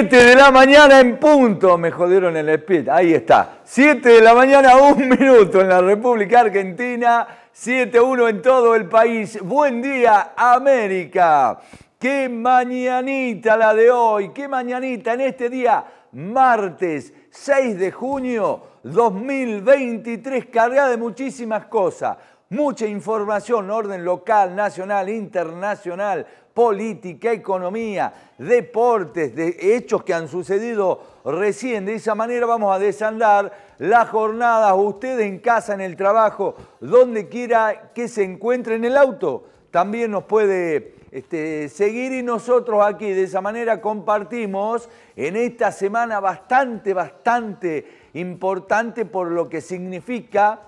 7 de la mañana en punto, me jodieron el speed, ahí está. 7 de la mañana, un minuto en la República Argentina, 7-1 en todo el país. Buen día, América. Qué mañanita la de hoy, qué mañanita en este día, martes 6 de junio 2023, cargada de muchísimas cosas. Mucha información, orden local, nacional, internacional, política, economía, deportes, de hechos que han sucedido recién. De esa manera vamos a desandar las jornadas, ustedes en casa, en el trabajo, donde quiera que se encuentre en el auto. También nos puede este, seguir y nosotros aquí de esa manera compartimos en esta semana bastante, bastante importante por lo que significa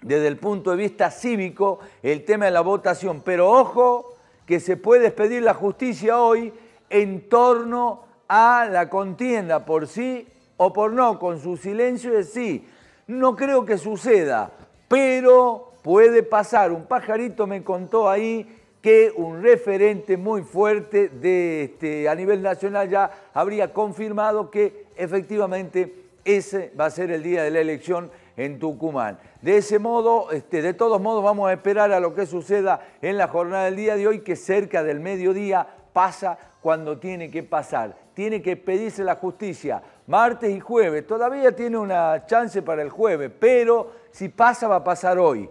desde el punto de vista cívico el tema de la votación. Pero ojo, que se puede pedir la justicia hoy en torno a la contienda por sí o por no, con su silencio de sí. No creo que suceda, pero puede pasar. Un pajarito me contó ahí que un referente muy fuerte de este, a nivel nacional ya habría confirmado que efectivamente ese va a ser el día de la elección en Tucumán. De ese modo, este, de todos modos, vamos a esperar a lo que suceda en la jornada del día de hoy, que cerca del mediodía pasa cuando tiene que pasar. Tiene que pedirse la justicia martes y jueves. Todavía tiene una chance para el jueves, pero si pasa va a pasar hoy,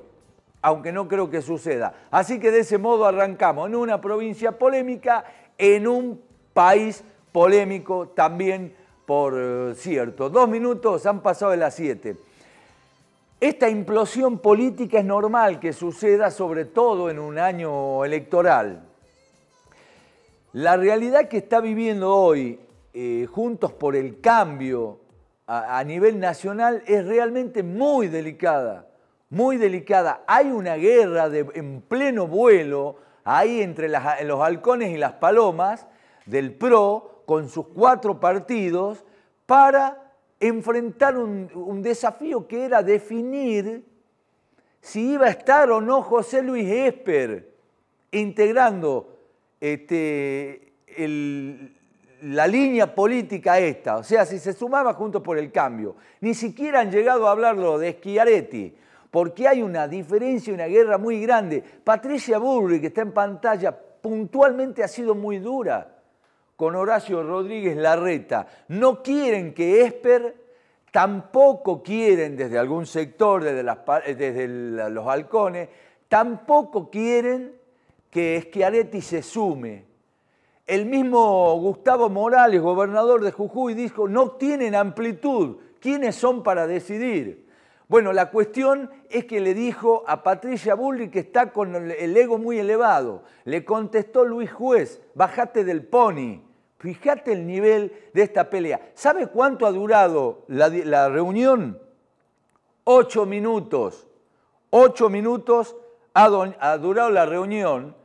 aunque no creo que suceda. Así que de ese modo arrancamos en una provincia polémica, en un país polémico también, por eh, cierto. Dos minutos han pasado de las siete. Esta implosión política es normal que suceda sobre todo en un año electoral. La realidad que está viviendo hoy eh, Juntos por el Cambio a, nivel nacional es realmente muy delicada, muy delicada. Hay una guerra en pleno vuelo ahí entre los halcones y las palomas del PRO con sus cuatro partidos para enfrentar un, desafío que era definir si iba a estar o no José Luis Esper integrando este, la línea política esta, o sea, si se sumaba junto por el cambio. Ni siquiera han llegado a hablarlo de Schiaretti, porque hay una diferencia, y una guerra muy grande. Patricia Burri, que está en pantalla, puntualmente ha sido muy dura con Horacio Rodríguez Larreta. No quieren que Esper tampoco quieren desde algún sector, desde, eh, los halcones, tampoco quieren que Schiaretti se sume. El mismo Gustavo Morales, gobernador de Jujuy, dijo, no tienen amplitud, ¿quiénes son para decidir? Bueno, la cuestión es que le dijo a Patricia Bullrich que está con el ego muy elevado. Le contestó Luis Juez, bajate del pony. Fíjate el nivel de esta pelea. ¿Sabe cuánto ha durado la, reunión? Ocho minutos. Ocho minutos ha, durado la reunión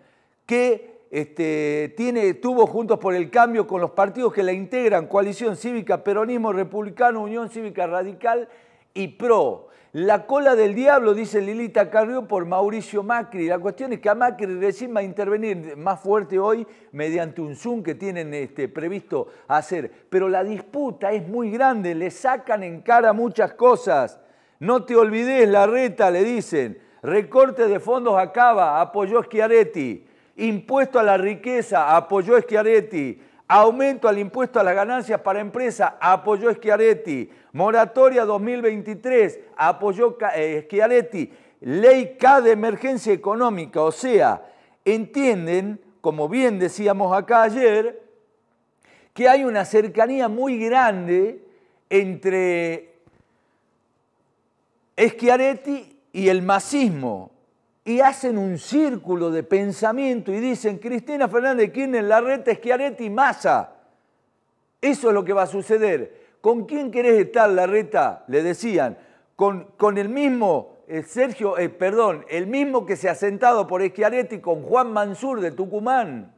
que este, tiene, tuvo Juntos por el Cambio con los partidos que la integran, Coalición Cívica, Peronismo Republicano, Unión Cívica Radical y PRO. La cola del diablo, dice Lilita Carrió, por Mauricio Macri. La cuestión es que a Macri recién va a intervenir más fuerte hoy mediante un Zoom que tienen este, previsto hacer. Pero la disputa es muy grande, le sacan en cara muchas cosas. No te olvides, la reta, le dicen. Recorte de fondos acaba, apoyó Schiaretti. Impuesto a la riqueza, apoyó Schiaretti aumento al impuesto a las ganancias para empresas, apoyó Schiaretti, moratoria 2023, apoyó eh, Schiaretti, ley K de emergencia económica, o sea, entienden, como bien decíamos acá ayer, que hay una cercanía muy grande entre Schiaretti y el masismo, y hacen un círculo de pensamiento y dicen Cristina Fernández Kirchner, Larreta, y Massa. Eso es lo que va a suceder. ¿Con quién querés estar, Larreta? Le decían. Con, con el mismo eh, Sergio, eh, perdón, el mismo que se ha sentado por Schiaretti con Juan Mansur de Tucumán.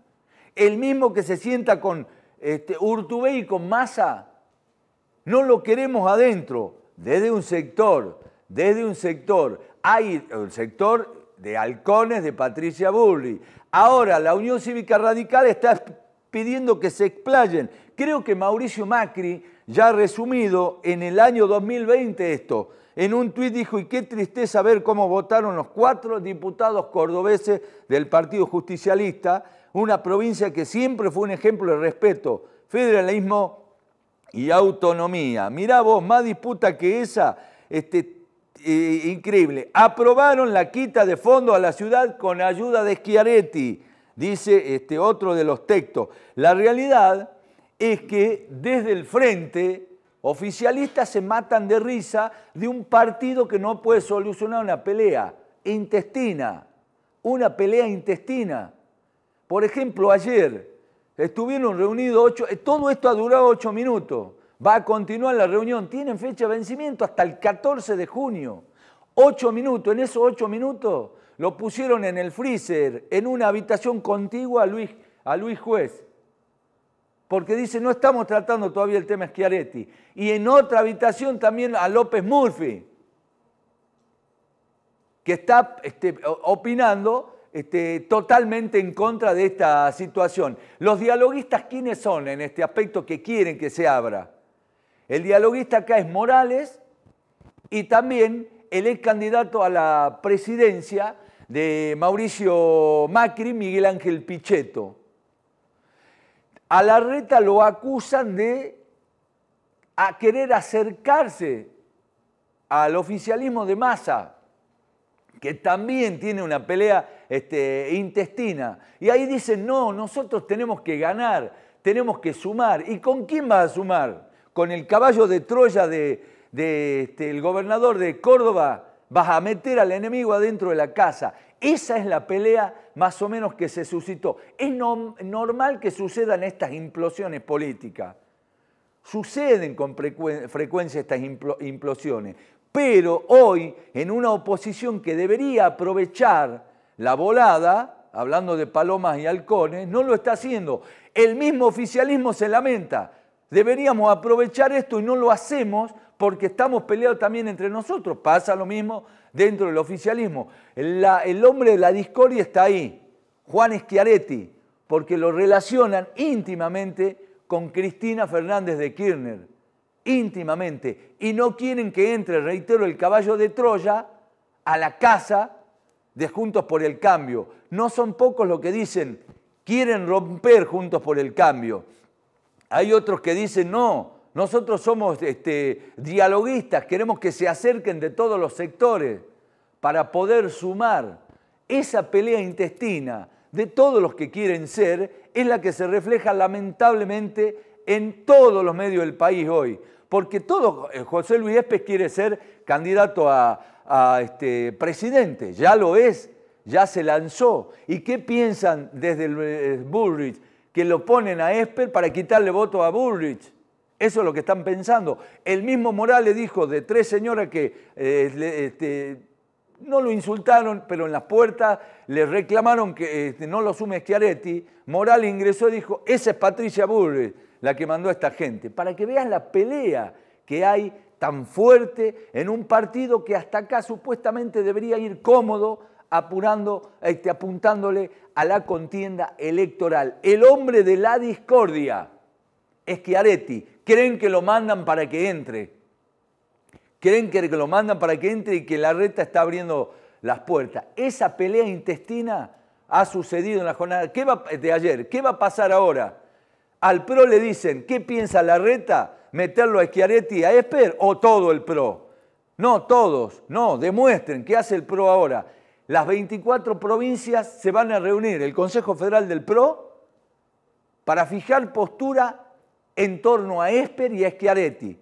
El mismo que se sienta con este, Urtubey y con Massa. No lo queremos adentro, desde un sector, desde un sector. Hay el eh, sector de Halcones de Patricia Burri. Ahora la Unión Cívica Radical está pidiendo que se explayen. Creo que Mauricio Macri ya ha resumido en el año 2020 esto. En un tuit dijo, y qué tristeza ver cómo votaron los cuatro diputados cordobeses del Partido Justicialista, una provincia que siempre fue un ejemplo de respeto, federalismo y autonomía. Mirá vos, más disputa que esa, este, increíble. Aprobaron la quita de fondo a la ciudad con ayuda de Schiaretti, dice este otro de los textos. La realidad es que desde el frente oficialistas se matan de risa de un partido que no puede solucionar una pelea intestina, una pelea intestina. Por ejemplo, ayer estuvieron reunidos ocho, eh, todo esto ha durado ocho minutos. Va a continuar la reunión. Tienen fecha de vencimiento hasta el 14 de junio. Ocho minutos. En esos ocho minutos lo pusieron en el freezer, en una habitación contigua a Luis, a Luis Juez. Porque dice, no estamos tratando todavía el tema Schiaretti. Y en otra habitación también a López Murphy, que está este, opinando este, totalmente en contra de esta situación. ¿Los dialoguistas quiénes son en este aspecto que quieren que se abra? El dialoguista acá es Morales y también el ex candidato a la presidencia de Mauricio Macri, Miguel Ángel Pichetto. A la reta lo acusan de querer acercarse al oficialismo de masa, que también tiene una pelea este, intestina. Y ahí dicen, no, nosotros tenemos que ganar, tenemos que sumar. ¿Y con quién va a sumar? con el caballo de Troya del este, gobernador de Córdoba, vas a meter al enemigo adentro de la casa. Esa es la pelea más o menos que se suscitó. Es normal que sucedan estas implosiones políticas. Suceden con frecuencia estas implosiones. Pero hoy, en una oposición que debería aprovechar la volada, hablando de palomas y halcones, no lo está haciendo. El mismo oficialismo se lamenta. Deberíamos aprovechar esto y no lo hacemos porque estamos peleados también entre nosotros. Pasa lo mismo dentro del oficialismo. el hombre de la discordia está ahí, Juan Schiaretti, porque lo relacionan íntimamente con Cristina Fernández de Kirchner, íntimamente, y no quieren que entre, reitero, el caballo de Troya a la casa de Juntos por el Cambio. No son pocos los que dicen, quieren romper Juntos por el Cambio. Hay otros que dicen, no, nosotros somos este, dialoguistas, queremos que se acerquen de todos los sectores para poder sumar. Esa pelea intestina de todos los que quieren ser es la que se refleja lamentablemente en todos los medios del país hoy. Porque todo, eh, José Luis Espes quiere ser candidato a, este, presidente, ya lo es, ya se lanzó. ¿Y qué piensan desde el eh, Bullrich? que lo ponen a Esper para quitarle voto a Bullrich. Eso es lo que están pensando. El mismo Morales dijo de tres señoras que eh, este, no lo insultaron, pero en las puertas le reclamaron que este, no lo sume Schiaretti. Morales ingresó y dijo, esa es Patricia Bullrich, la que mandó a esta gente. Para que veas la pelea que hay tan fuerte en un partido que hasta acá supuestamente debería ir cómodo, apurando, este, apuntándole a la contienda electoral. El hombre de la discordia, Schiaretti, creen que lo mandan para que entre. Creen que lo mandan para que entre y que la reta está abriendo las puertas. Esa pelea intestina ha sucedido en la jornada va, de ayer. ¿Qué va a pasar ahora? Al PRO le dicen, ¿qué piensa la reta? ¿Meterlo a Schiaretti y a Esper o todo el PRO? No, todos, no, demuestren qué hace el PRO ahora. Las 24 provincias se van a reunir, el Consejo Federal del PRO, para fijar postura en torno a Esper y a Schiaretti,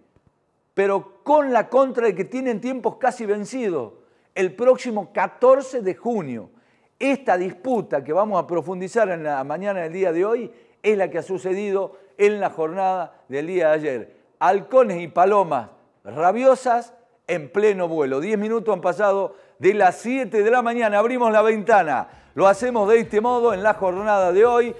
pero con la contra de que tienen tiempos casi vencidos, el próximo 14 de junio. Esta disputa que vamos a profundizar en la mañana del día de hoy es la que ha sucedido en la jornada del día de ayer. Halcones y palomas rabiosas en pleno vuelo. Diez minutos han pasado de las 7 de la mañana. Abrimos la ventana. Lo hacemos de este modo en la jornada de hoy.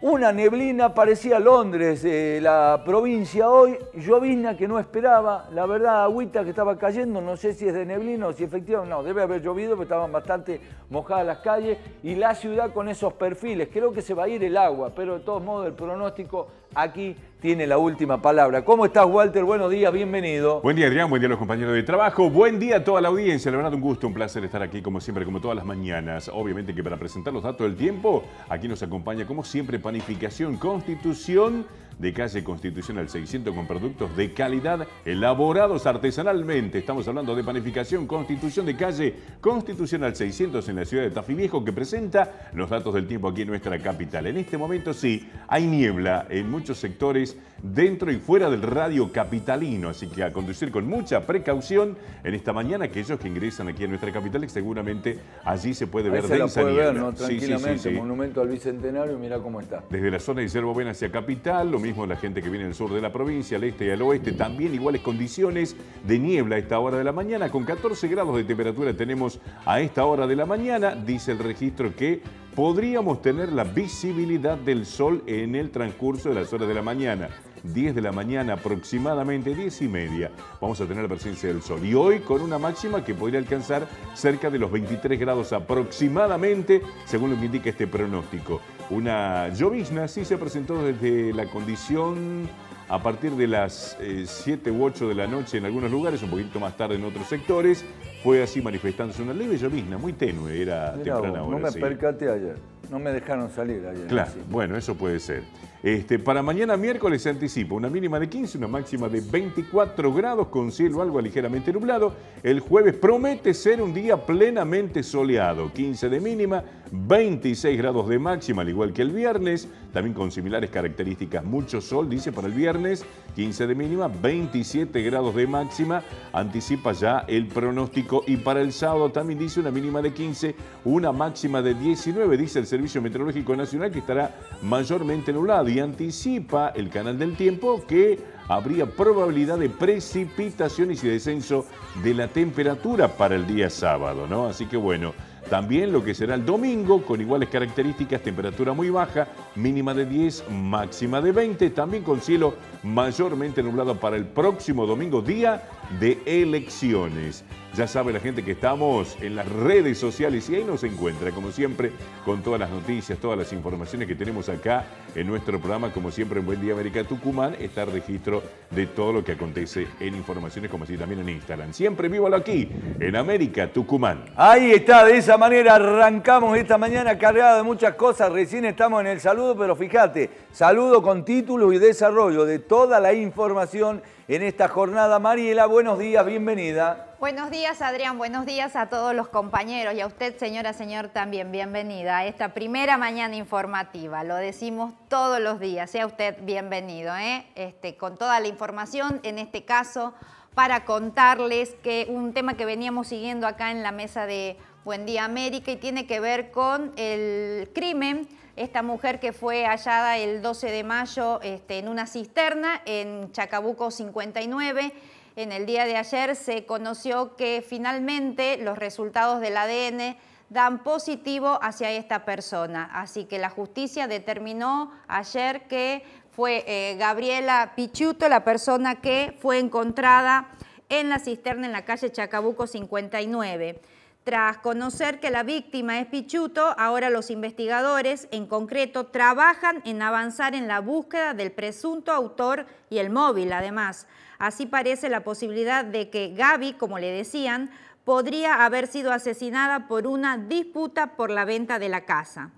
Una neblina parecía Londres, eh, la provincia hoy, llovina que no esperaba, la verdad, agüita que estaba cayendo, no sé si es de neblina o si efectivamente, no, debe haber llovido, pero estaban bastante mojadas las calles y la ciudad con esos perfiles, creo que se va a ir el agua, pero de todos modos el pronóstico aquí tiene la última palabra. ¿Cómo estás, Walter? Buenos días, bienvenido. Buen día, Adrián, buen día a los compañeros de trabajo, buen día a toda la audiencia. La verdad, un gusto, un placer estar aquí, como siempre, como todas las mañanas. Obviamente que para presentar los datos del tiempo, aquí nos acompaña, como siempre, Panificación Constitución de calle Constitucional 600 con productos de calidad elaborados artesanalmente. Estamos hablando de panificación Constitución de calle Constitucional 600 en la ciudad de Viejo que presenta los datos del tiempo aquí en nuestra capital. En este momento sí, hay niebla en muchos muchos sectores dentro y fuera del radio capitalino. Así que a conducir con mucha precaución en esta mañana aquellos que ingresan aquí a nuestra capital, seguramente allí se puede ver se la puede Tranquilamente, monumento al Bicentenario, mira cómo está. Desde la zona de Cerro hacia Capital, lo mismo la gente que viene del sur de la provincia, al este y al oeste, también iguales condiciones de niebla a esta hora de la mañana, con 14 grados de temperatura tenemos a esta hora de la mañana, dice el registro que podríamos tener la visibilidad del sol en el transcurso de las horas de la mañana. 10 de la mañana aproximadamente, 10 y media, vamos a tener la presencia del sol. Y hoy con una máxima que podría alcanzar cerca de los 23 grados aproximadamente, según lo que indica este pronóstico. Una llovizna sí se presentó desde la condición a partir de las 7 eh, u 8 de la noche en algunos lugares, un poquito más tarde en otros sectores, fue así manifestándose una leve llovizna, muy tenue, era temprana vos, No me ayer. No me dejaron salir ayer. Claro, bueno, eso puede ser. Este, para mañana miércoles se anticipa una mínima de 15, una máxima de 24 grados con cielo algo ligeramente nublado. El jueves promete ser un día plenamente soleado, 15 de mínima, 26 grados de máxima, al igual que el viernes, también con similares características. Mucho sol, dice para el viernes, 15 de mínima, 27 grados de máxima, anticipa ya el pronóstico. Y para el sábado también dice una mínima de 15, una máxima de 19, dice el servicio Servicio Meteorológico Nacional que estará mayormente nublado y anticipa el canal del tiempo que habría probabilidad de precipitaciones y descenso de la temperatura para el día sábado, ¿no? Así que bueno, también lo que será el domingo con iguales características, temperatura muy baja, mínima de 10, máxima de 20, también con cielo mayormente nublado para el próximo domingo día de elecciones. Ya sabe la gente que estamos en las redes sociales y ahí nos encuentra, como siempre, con todas las noticias, todas las informaciones que tenemos acá en nuestro programa, como siempre en Buen Día América Tucumán, está registro de todo lo que acontece en informaciones, como así también en Instagram. Siempre vívalo aquí, en América Tucumán. Ahí está, de esa manera arrancamos esta mañana cargada de muchas cosas. Recién estamos en el saludo, pero fíjate, saludo con título y desarrollo de toda la información en esta jornada. Mariela, buenos días, bienvenida. Buenos días, Adrián. Buenos días a todos los compañeros y a usted, señora, señor, también bienvenida a esta primera mañana informativa. Lo decimos todos los días. Sea usted bienvenido, ¿eh? este, con toda la información, en este caso, para contarles que un tema que veníamos siguiendo acá en la mesa de Buen Día América y tiene que ver con el crimen esta mujer que fue hallada el 12 de mayo este, en una cisterna en Chacabuco 59. En el día de ayer se conoció que finalmente los resultados del ADN dan positivo hacia esta persona. Así que la justicia determinó ayer que fue eh, Gabriela Pichuto la persona que fue encontrada en la cisterna en la calle Chacabuco 59. Tras conocer que la víctima es Pichuto, ahora los investigadores en concreto trabajan en avanzar en la búsqueda del presunto autor y el móvil además. Así parece la posibilidad de que Gaby, como le decían, podría haber sido asesinada por una disputa por la venta de la casa.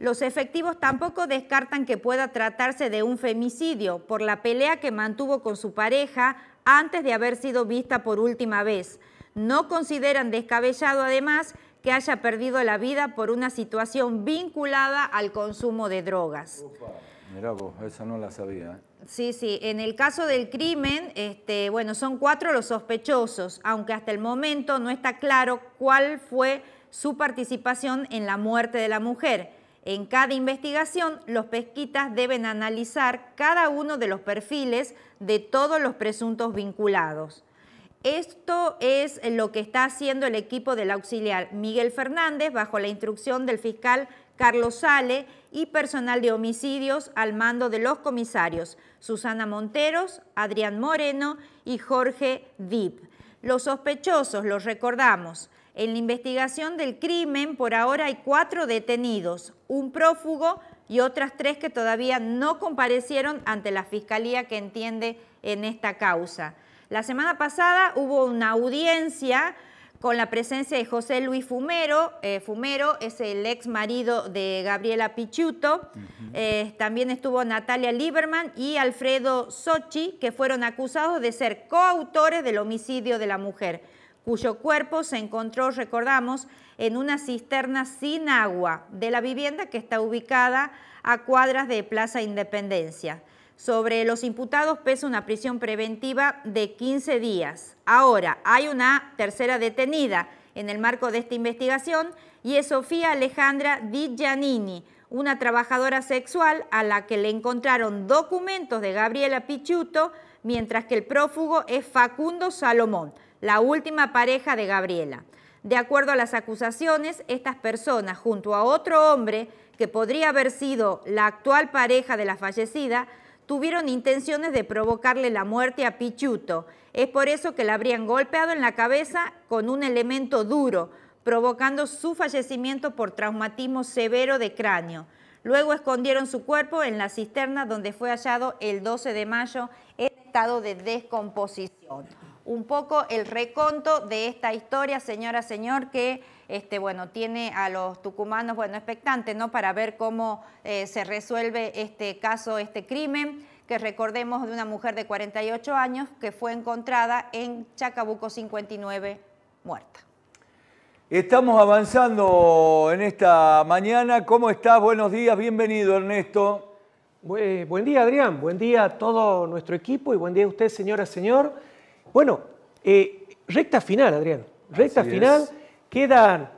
Los efectivos tampoco descartan que pueda tratarse de un femicidio por la pelea que mantuvo con su pareja antes de haber sido vista por última vez. No consideran descabellado, además, que haya perdido la vida por una situación vinculada al consumo de drogas. Mira, vos, esa no la sabía. ¿eh? Sí, sí. En el caso del crimen, este, bueno, son cuatro los sospechosos, aunque hasta el momento no está claro cuál fue su participación en la muerte de la mujer. En cada investigación, los pesquitas deben analizar cada uno de los perfiles de todos los presuntos vinculados. Esto es lo que está haciendo el equipo del auxiliar Miguel Fernández bajo la instrucción del fiscal Carlos Sale y personal de homicidios al mando de los comisarios Susana Monteros, Adrián Moreno y Jorge Dip. Los sospechosos, los recordamos, en la investigación del crimen por ahora hay cuatro detenidos, un prófugo y otras tres que todavía no comparecieron ante la fiscalía que entiende en esta causa. La semana pasada hubo una audiencia con la presencia de José Luis Fumero. Eh, Fumero es el ex marido de Gabriela Pichuto. Eh, también estuvo Natalia Lieberman y Alfredo Sochi, que fueron acusados de ser coautores del homicidio de la mujer, cuyo cuerpo se encontró, recordamos, en una cisterna sin agua de la vivienda que está ubicada a cuadras de Plaza Independencia. Sobre los imputados pesa una prisión preventiva de 15 días. Ahora, hay una tercera detenida en el marco de esta investigación y es Sofía Alejandra Di Giannini, una trabajadora sexual a la que le encontraron documentos de Gabriela Pichuto, mientras que el prófugo es Facundo Salomón, la última pareja de Gabriela. De acuerdo a las acusaciones, estas personas, junto a otro hombre que podría haber sido la actual pareja de la fallecida, tuvieron intenciones de provocarle la muerte a Pichuto. Es por eso que la habrían golpeado en la cabeza con un elemento duro, provocando su fallecimiento por traumatismo severo de cráneo. Luego escondieron su cuerpo en la cisterna donde fue hallado el 12 de mayo en estado de descomposición. Un poco el reconto de esta historia, señora, señor, que este, bueno, tiene a los tucumanos, bueno, expectantes, ¿no? Para ver cómo eh, se resuelve este caso, este crimen que recordemos de una mujer de 48 años que fue encontrada en Chacabuco 59 muerta. Estamos avanzando en esta mañana. ¿Cómo estás? Buenos días, bienvenido Ernesto. buen día Adrián, buen día a todo nuestro equipo y buen día a usted señora, señor. Bueno, eh, recta final Adrián, recta final. Quedan,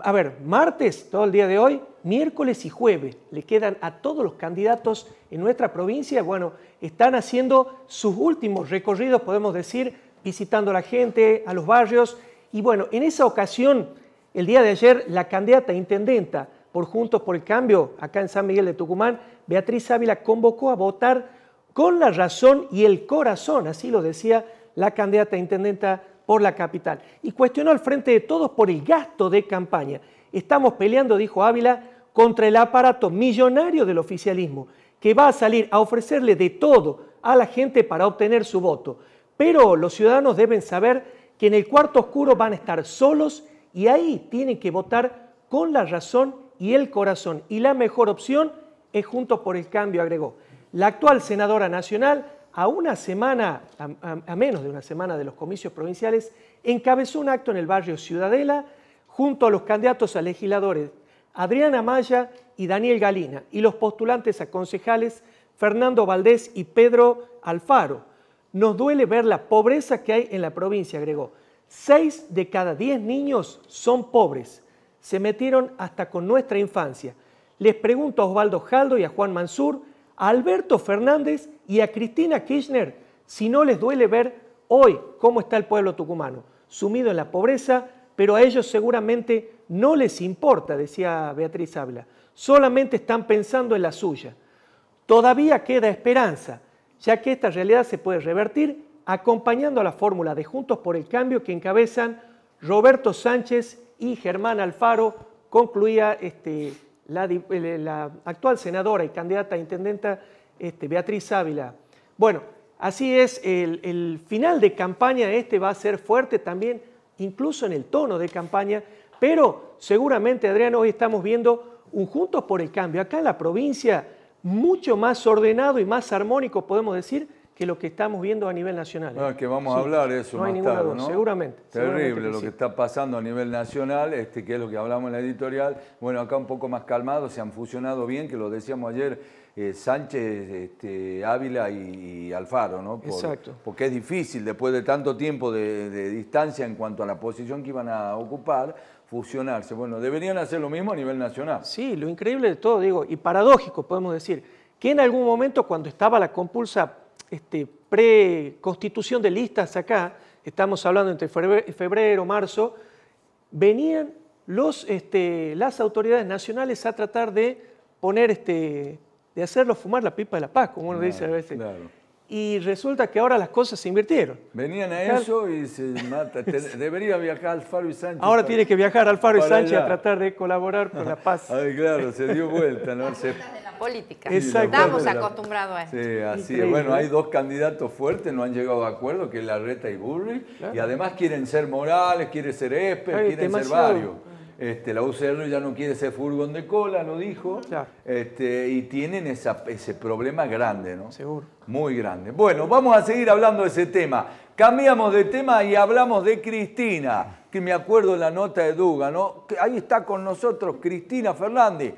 a ver, martes, todo el día de hoy, miércoles y jueves. Le quedan a todos los candidatos en nuestra provincia, bueno, están haciendo sus últimos recorridos, podemos decir, visitando a la gente, a los barrios. Y bueno, en esa ocasión, el día de ayer, la candidata intendenta por Juntos por el Cambio, acá en San Miguel de Tucumán, Beatriz Ávila convocó a votar con la razón y el corazón, así lo decía la candidata intendenta por la capital y cuestionó al frente de todos por el gasto de campaña. Estamos peleando, dijo Ávila, contra el aparato millonario del oficialismo, que va a salir a ofrecerle de todo a la gente para obtener su voto. Pero los ciudadanos deben saber que en el cuarto oscuro van a estar solos y ahí tienen que votar con la razón y el corazón. Y la mejor opción es Juntos por el Cambio, agregó. La actual senadora nacional a una semana, a, menos de una semana de los comicios provinciales, encabezó un acto en el barrio Ciudadela junto a los candidatos a legisladores Adriana Maya y Daniel Galina y los postulantes a concejales Fernando Valdés y Pedro Alfaro. Nos duele ver la pobreza que hay en la provincia, agregó. Seis de cada diez niños son pobres. Se metieron hasta con nuestra infancia. Les pregunto a Osvaldo Jaldo y a Juan Mansur a Alberto Fernández y a Cristina Kirchner si no les duele ver hoy cómo está el pueblo tucumano, sumido en la pobreza, pero a ellos seguramente no les importa, decía Beatriz Ávila, solamente están pensando en la suya. Todavía queda esperanza, ya que esta realidad se puede revertir acompañando a la fórmula de Juntos por el Cambio que encabezan Roberto Sánchez y Germán Alfaro, concluía este la, actual senadora y candidata a intendenta este, Beatriz Ávila. Bueno, así es, el, el final de campaña este va a ser fuerte también, incluso en el tono de campaña, pero seguramente, Adrián, hoy estamos viendo un Juntos por el Cambio. Acá en la provincia, mucho más ordenado y más armónico, podemos decir, que lo que estamos viendo a nivel nacional. No, ah, es que vamos a ¿eh? hablar eso no más hay duda, ¿no? Seguramente. Terrible lo que está pasando a nivel nacional, este, que es lo que hablamos en la editorial. Bueno, acá un poco más calmado, se han fusionado bien, que lo decíamos ayer, eh, Sánchez, este, Ávila y, Alfaro, ¿no? Exacto. Porque es difícil, después de tanto tiempo de distancia en cuanto a la posición que iban a ocupar, fusionarse. Bueno, deberían hacer lo mismo a nivel nacional. Sí, lo increíble de todo, digo, y paradójico, podemos decir, que en algún momento cuando estaba la compulsa este, pre-constitución de listas acá, estamos hablando entre febrero, marzo, venían este, las autoridades nacionales a tratar de poner, este, de hacerlos fumar la pipa de la paz, como uno dice a veces y resulta que ahora las cosas se invirtieron. Venían a eso y se mata. Debería viajar Alfaro y Sánchez. Ahora tiene que viajar Alfaro y Sánchez a tratar de colaborar con la paz. Ay, claro, se dio vuelta, ¿no? de la política. Estamos acostumbrados a eso. Sí, así es. Bueno, hay dos candidatos fuertes, no han llegado a acuerdo, que es Larreta y Burri, y además quieren ser Morales, quieren ser Esper, quieren ser varios. Este, la UCR ya no quiere ser furgón de cola, lo dijo. Este, y tienen ese problema grande, ¿no? Seguro. Muy grande. Bueno, vamos a seguir hablando de ese tema. Cambiamos de tema y hablamos de Cristina, que me acuerdo la nota de Duga, ¿no? ahí está con nosotros Cristina Fernández.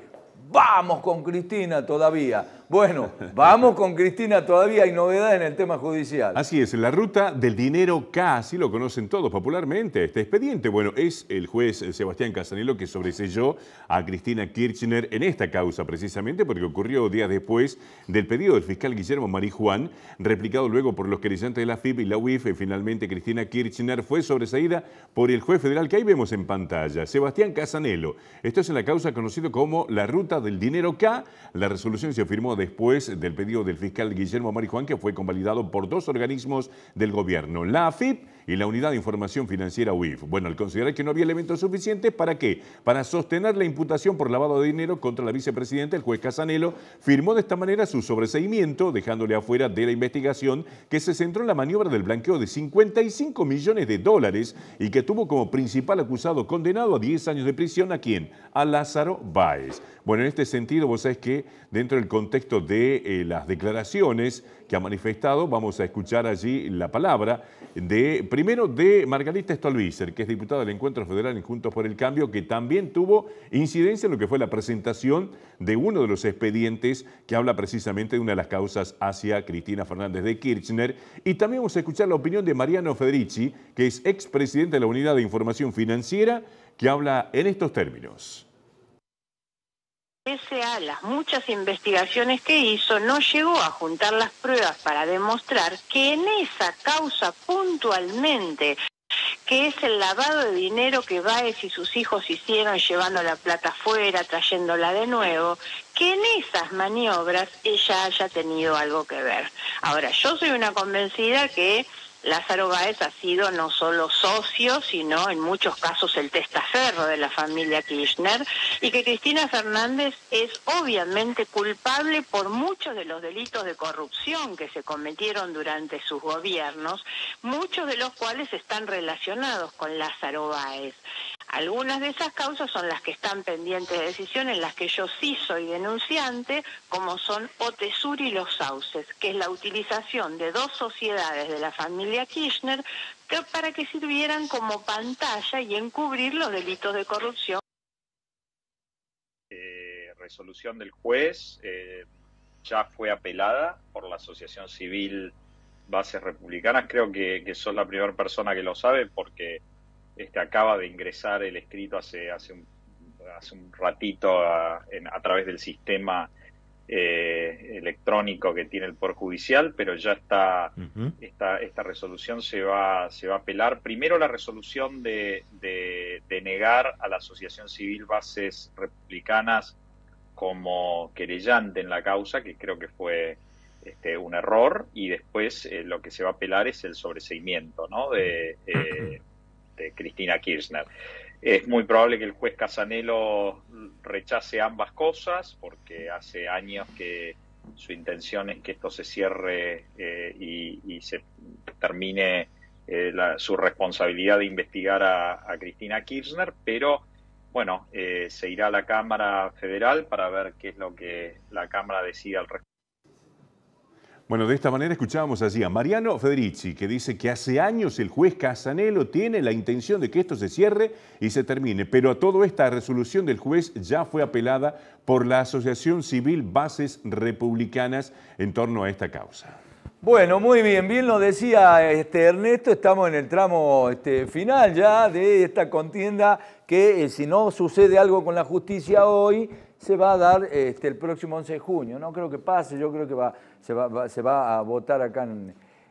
Vamos con Cristina todavía. Bueno, vamos con Cristina, todavía hay novedad en el tema judicial. Así es, la ruta del dinero K, así lo conocen todos popularmente, este expediente. Bueno, es el juez Sebastián Casanelo que sobreselló a Cristina Kirchner en esta causa precisamente porque ocurrió días después del pedido del fiscal Guillermo Marijuán, replicado luego por los querellantes de la FIP y la UIF, y finalmente Cristina Kirchner fue sobreseída por el juez federal que ahí vemos en pantalla, Sebastián Casanelo. Esto es en la causa conocida como la ruta del dinero K. La resolución se firmó después del pedido del fiscal Guillermo Marijuán, que fue convalidado por dos organismos del gobierno, la AFIP y la Unidad de Información Financiera UIF. Bueno, al considerar que no había elementos suficientes, ¿para qué? Para sostener la imputación por lavado de dinero contra la vicepresidenta, el juez Casanelo firmó de esta manera su sobreseimiento, dejándole afuera de la investigación que se centró en la maniobra del blanqueo de 55 millones de dólares y que tuvo como principal acusado condenado a 10 años de prisión a quién? A Lázaro Báez. Bueno, en este sentido, vos sabés que dentro del contexto de eh, las declaraciones que ha manifestado, vamos a escuchar allí la palabra de Primero de Margarita Stolbizer, que es diputada del Encuentro Federal en Juntos por el Cambio, que también tuvo incidencia en lo que fue la presentación de uno de los expedientes que habla precisamente de una de las causas hacia Cristina Fernández de Kirchner. Y también vamos a escuchar la opinión de Mariano Federici, que es expresidente de la Unidad de Información Financiera, que habla en estos términos. Pese a las muchas investigaciones que hizo, no llegó a juntar las pruebas para demostrar que en esa causa puntualmente que es el lavado de dinero que Baez y sus hijos hicieron llevando la plata fuera trayéndola de nuevo, que en esas maniobras ella haya tenido algo que ver. Ahora, yo soy una convencida que Lázaro Báez ha sido no solo socio, sino en muchos casos el testaferro de la familia Kirchner, y que Cristina Fernández es obviamente culpable por muchos de los delitos de corrupción que se cometieron durante sus gobiernos, muchos de los cuales están relacionados con Lázaro Báez. Algunas de esas causas son las que están pendientes de decisión, en las que yo sí soy denunciante, como son Otesur y Los Sauces, que es la utilización de dos sociedades de la familia Kirchner para que sirvieran como pantalla y encubrir los delitos de corrupción. Eh, resolución del juez eh, ya fue apelada por la Asociación Civil Bases Republicanas. Creo que, que la primera persona que lo sabe porque este, acaba de ingresar el escrito hace, hace, un, ratito a través del sistema eh, electrónico que tiene el por Judicial, pero ya está, esta, resolución se va, se va a apelar. Primero la resolución de, de, negar a la Asociación Civil Bases Republicanas como querellante en la causa, que creo que fue este, un error, y después eh, lo que se va a apelar es el sobreseimiento ¿no? de, eh, de Cristina Kirchner. Es muy probable que el juez Casanelo rechace ambas cosas porque hace años que su intención es que esto se cierre eh, y, se termine eh, su responsabilidad de investigar a, Cristina Kirchner, pero bueno, eh, se irá a la Cámara Federal para ver qué es lo que la Cámara decide al respecto. Bueno, de esta manera escuchábamos así a Mariano Federici, que dice que hace años el juez Casanelo tiene la intención de que esto se cierre y se termine, pero a todo esta resolución del juez ya fue apelada por la Asociación Civil Bases Republicanas en torno a esta causa. Bueno, muy bien, bien lo decía este Ernesto, estamos en el tramo este, final ya de esta contienda que eh, si no sucede algo con la justicia hoy, se va a dar este, el próximo 11 de junio. No creo que pase, yo creo que va, se va, a votar acá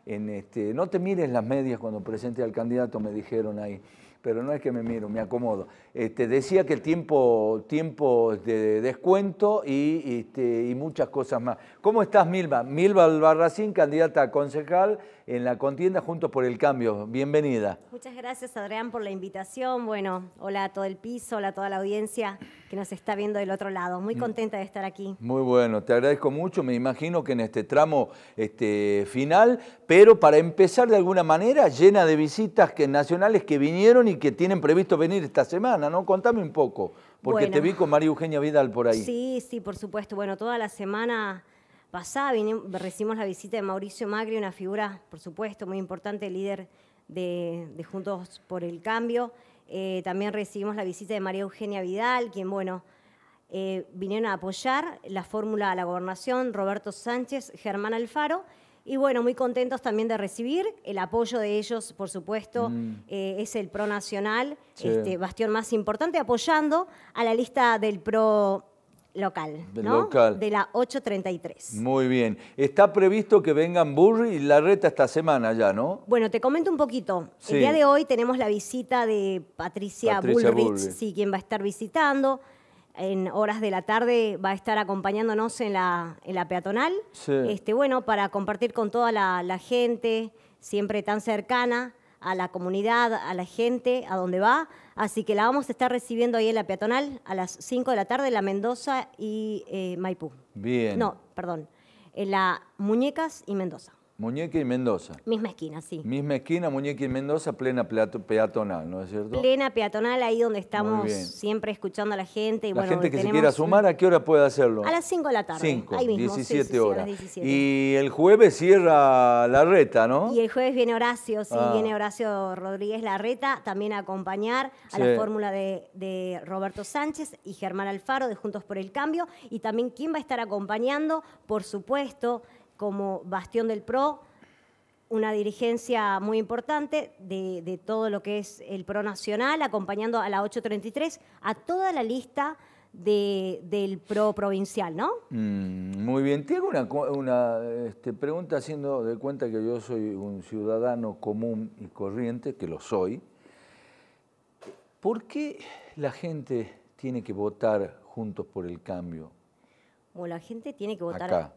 en, este, no te mires las medias cuando presente al candidato, me dijeron ahí, pero no es que me miro, me acomodo. Este, decía que el tiempo, tiempo de descuento este, y, muchas cosas más. ¿Cómo estás, Milva? Milva Albarracín, candidata a concejal en la contienda Juntos por el Cambio. Bienvenida. Muchas gracias, Adrián, por la invitación. Bueno, hola a todo el piso, hola a toda la audiencia que nos está viendo del otro lado. Muy mm. contenta de estar aquí. Muy bueno, te agradezco mucho. Me imagino que en este tramo este, final, pero para empezar de alguna manera, llena de visitas que, nacionales que vinieron y que tienen previsto venir esta semana, ¿no? Contame un poco, porque te vi con María Eugenia Vidal por ahí. Sí, sí, por supuesto. Bueno, toda la semana pasada recibimos la visita de Mauricio Magri, una figura, por supuesto, muy importante, líder de, Juntos por el Cambio. Eh, también recibimos la visita de María Eugenia Vidal, quien, bueno, eh, vinieron a apoyar la fórmula a la gobernación, Roberto Sánchez, Germán Alfaro. Y bueno, muy contentos también de recibir el apoyo de ellos, por supuesto, mm. eh, es el PRO Nacional, este bastión más importante, apoyando a la lista del PRO local, ¿no? De la 8.33. Muy bien. Está previsto que vengan Burry y Larreta esta semana ya, ¿no? Bueno, te comento un poquito. El día de hoy tenemos la visita de Patricia, Bullrich, quien va a estar visitando. En horas de la tarde va a estar acompañándonos en la, en la peatonal. Sí. Este, bueno, para compartir con toda la, la gente, siempre tan cercana a la comunidad, a la gente, a donde va Así que la vamos a estar recibiendo ahí en la peatonal a las 5 de la tarde, la Mendoza y eh, Maipú. Bien. No, perdón, en la Muñecas y Mendoza. Muñeca y Mendoza. Misma esquina, sí. Misma esquina, Muñeca y Mendoza, plena peatonal, ¿no es cierto? Plena peatonal, ahí donde estamos siempre escuchando a la gente. Y la gente que se quiera sumar, ¿a qué hora puede hacerlo? A las 5 de la tarde. 5, 17 horas. Y el jueves cierra la reta, ¿no? Y el jueves viene Horacio, sí, ah. viene Horacio Rodríguez Larreta, también a acompañar a la fórmula de, de Roberto Sánchez y Germán Alfaro de Juntos por el Cambio. Y también quién va a estar acompañando, por supuesto, como bastión del PRO, una dirigencia muy importante de, todo lo que es el PRO Nacional, acompañando a la 833, a toda la lista del PRO provincial, ¿no? Mm, muy bien. Te una, este, pregunta haciendo de cuenta que yo soy un ciudadano común y corriente, que lo soy. ¿Por qué la gente tiene que votar juntos por el cambio? ¿O la gente tiene que votar... Acá.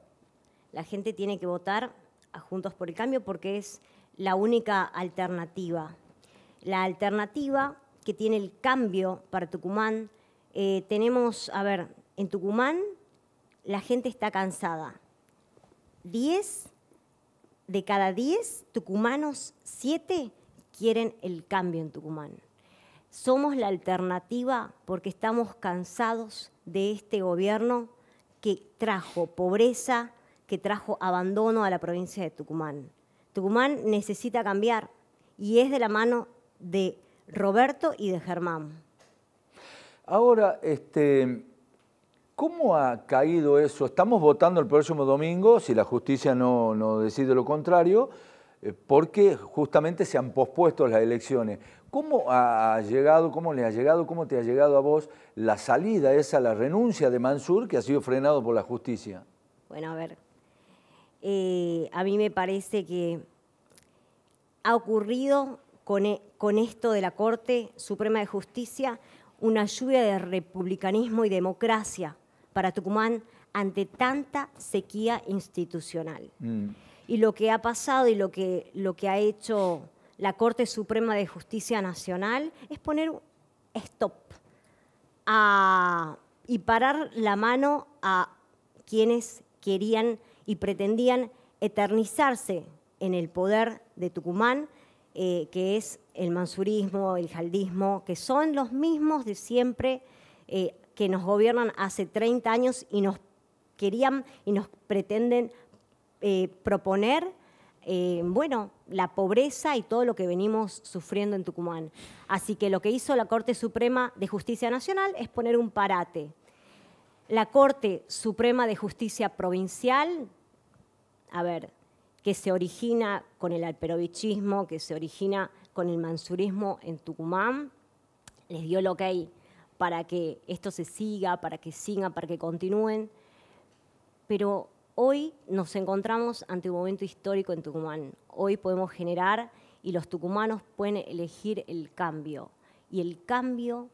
La gente tiene que votar a Juntos por el Cambio porque es la única alternativa. La alternativa que tiene el cambio para Tucumán, eh, tenemos, a ver, en Tucumán la gente está cansada. 10 de cada 10 tucumanos, 7 quieren el cambio en Tucumán. Somos la alternativa porque estamos cansados de este gobierno que trajo pobreza, que trajo abandono a la provincia de Tucumán. Tucumán necesita cambiar y es de la mano de Roberto y de Germán. Ahora, este, ¿cómo ha caído eso? Estamos votando el próximo domingo, si la justicia no, no decide lo contrario, eh, porque justamente se han pospuesto las elecciones. ¿Cómo ha llegado, cómo le ha llegado, cómo te ha llegado a vos la salida esa, la renuncia de Mansur que ha sido frenado por la justicia? Bueno, a ver, eh, a mí me parece que ha ocurrido e, con, esto de la Corte Suprema de Justicia una lluvia de republicanismo y democracia para Tucumán ante tanta sequía institucional. Mm. Y lo que ha pasado y lo que, ha hecho la Corte Suprema de Justicia Nacional es poner stop y parar la mano a quienes querían y pretendían eternizarse en el poder de Tucumán, eh, que es el mansurismo, el jaldismo, que son los mismos de siempre eh, que nos gobiernan hace 30 años y nos querían y nos pretenden eh, proponer, bueno, la pobreza y todo lo que venimos sufriendo en Tucumán. Así que lo que hizo la Corte Suprema de Justicia Nacional es poner un parate. La Corte Suprema de Justicia Provincial a ver, que se origina con el alperovichismo, que se origina con el mansurismo en Tucumán, les dio el ok para que esto se siga, para que siga, para que continúen. Pero hoy nos encontramos ante un momento histórico en Tucumán. Hoy podemos generar y los tucumanos pueden elegir el cambio. Y el cambio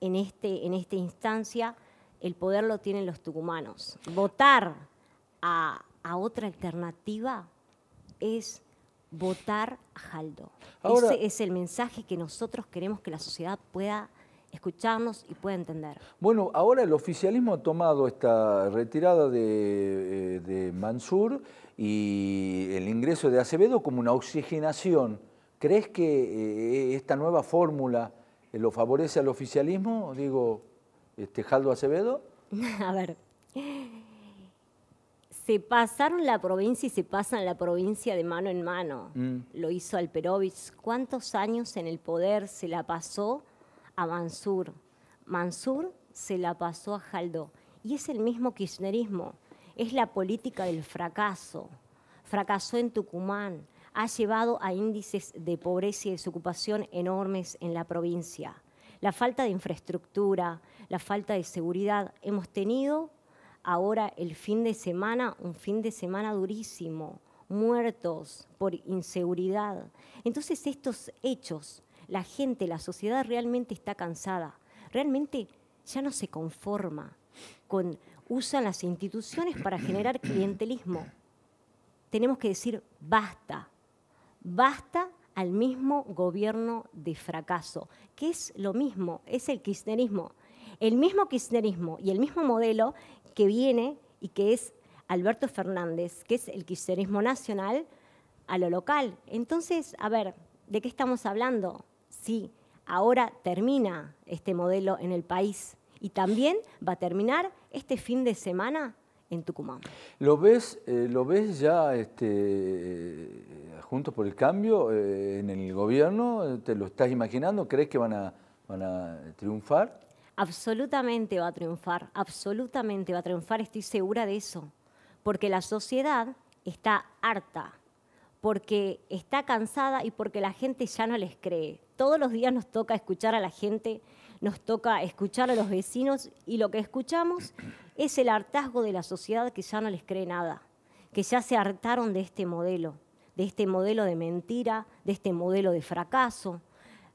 en, este, en esta instancia, el poder lo tienen los tucumanos. Votar a a otra alternativa es votar a Jaldo. Ese es el mensaje que nosotros queremos que la sociedad pueda escucharnos y pueda entender. Bueno, ahora el oficialismo ha tomado esta retirada de, eh, Mansur y el ingreso de Acevedo como una oxigenación. ¿Crees que eh, esta nueva fórmula eh, lo favorece al oficialismo? Digo, este, Jaldo Acevedo. a ver, se pasaron la provincia y se pasan la provincia de mano en mano. Mm. Lo hizo Alperovich. ¿Cuántos años en el poder se la pasó a Mansur? Mansur se la pasó a Jaldó. Y es el mismo kirchnerismo. Es la política del fracaso. Fracasó en Tucumán. Ha llevado a índices de pobreza y desocupación enormes en la provincia. La falta de infraestructura, la falta de seguridad. Hemos tenido ahora el fin de semana, un fin de semana durísimo, muertos por inseguridad. Entonces estos hechos, la gente, la sociedad realmente está cansada, realmente ya no se conforma con, usan las instituciones para generar clientelismo. Tenemos que decir basta, basta al mismo gobierno de fracaso, que es lo mismo, es el kirchnerismo. El mismo kirchnerismo y el mismo modelo que viene y que es Alberto Fernández, que es el kirchnerismo nacional a lo local. Entonces, a ver, ¿de qué estamos hablando? Sí, ahora termina este modelo en el país y también va a terminar este fin de semana en Tucumán. ¿Lo ves, eh, lo ves ya este, eh, juntos por el cambio eh, en el gobierno? ¿Te lo estás imaginando? ¿Crees que van a, van a triunfar? absolutamente va a triunfar, absolutamente va a triunfar, estoy segura de eso, porque la sociedad está harta, porque está cansada y porque la gente ya no les cree. Todos los días nos toca escuchar a la gente, nos toca escuchar a los vecinos y lo que escuchamos es el hartazgo de la sociedad que ya no les cree nada, que ya se hartaron de este modelo, de este modelo de mentira, de este modelo de fracaso.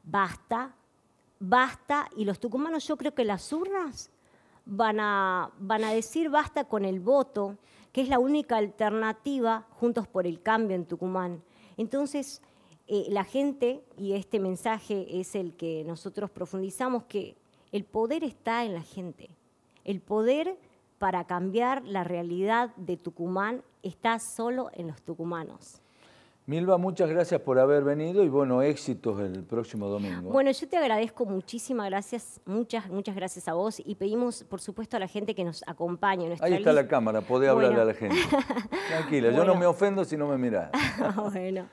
Basta basta, y los tucumanos yo creo que las urnas van a, decir basta con el voto, que es la única alternativa juntos por el cambio en Tucumán. Entonces, eh, la gente, y este mensaje es el que nosotros profundizamos, que el poder está en la gente. El poder para cambiar la realidad de Tucumán está solo en los tucumanos. Milva, muchas gracias por haber venido y bueno, éxitos el próximo domingo. Bueno, yo te agradezco muchísimas gracias, muchas, muchas gracias a vos y pedimos, por supuesto, a la gente que nos acompañe. Ahí está la cámara, podés hablarle a la gente. Tranquila, yo no me ofendo si no me mirás. bueno.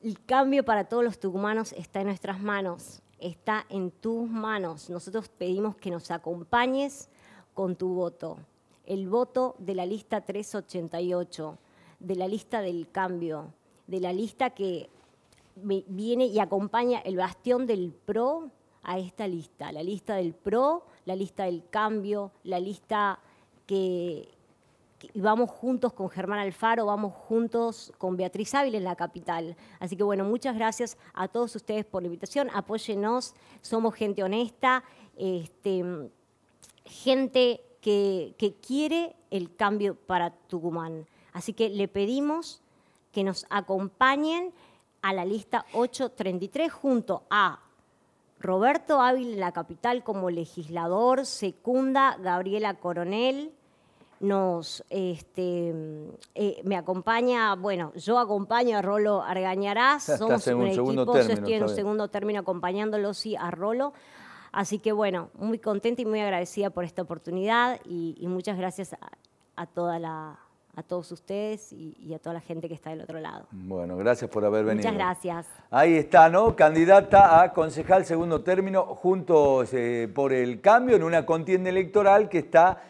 El cambio para todos los tucumanos está en nuestras manos, está en tus manos. Nosotros pedimos que nos acompañes con tu voto, el voto de la lista 388 de la lista del cambio, de la lista que viene y acompaña el bastión del PRO a esta lista, la lista del PRO, la lista del cambio, la lista que, vamos juntos con Germán Alfaro, vamos juntos con Beatriz Ávila en la capital. Así que bueno, muchas gracias a todos ustedes por la invitación, apóyenos, somos gente honesta, este, gente que quiere el cambio para Tucumán. Así que le pedimos que nos acompañen a la lista 833 junto a Roberto Ávila en la capital como legislador, secunda Gabriela Coronel, nos este, eh, me acompaña, bueno, yo acompaño a Rolo Argañarás, somos un, equipo, yo estoy en un segundo término acompañándolo, sí, a Rolo. Así que bueno, muy contenta y muy agradecida por esta oportunidad y, muchas gracias a toda la a todos ustedes y, a toda la gente que está del otro lado. Bueno, gracias por haber venido. Muchas gracias. Ahí está, ¿no? Candidata a concejal segundo término, juntos eh, por el cambio en una contienda electoral que está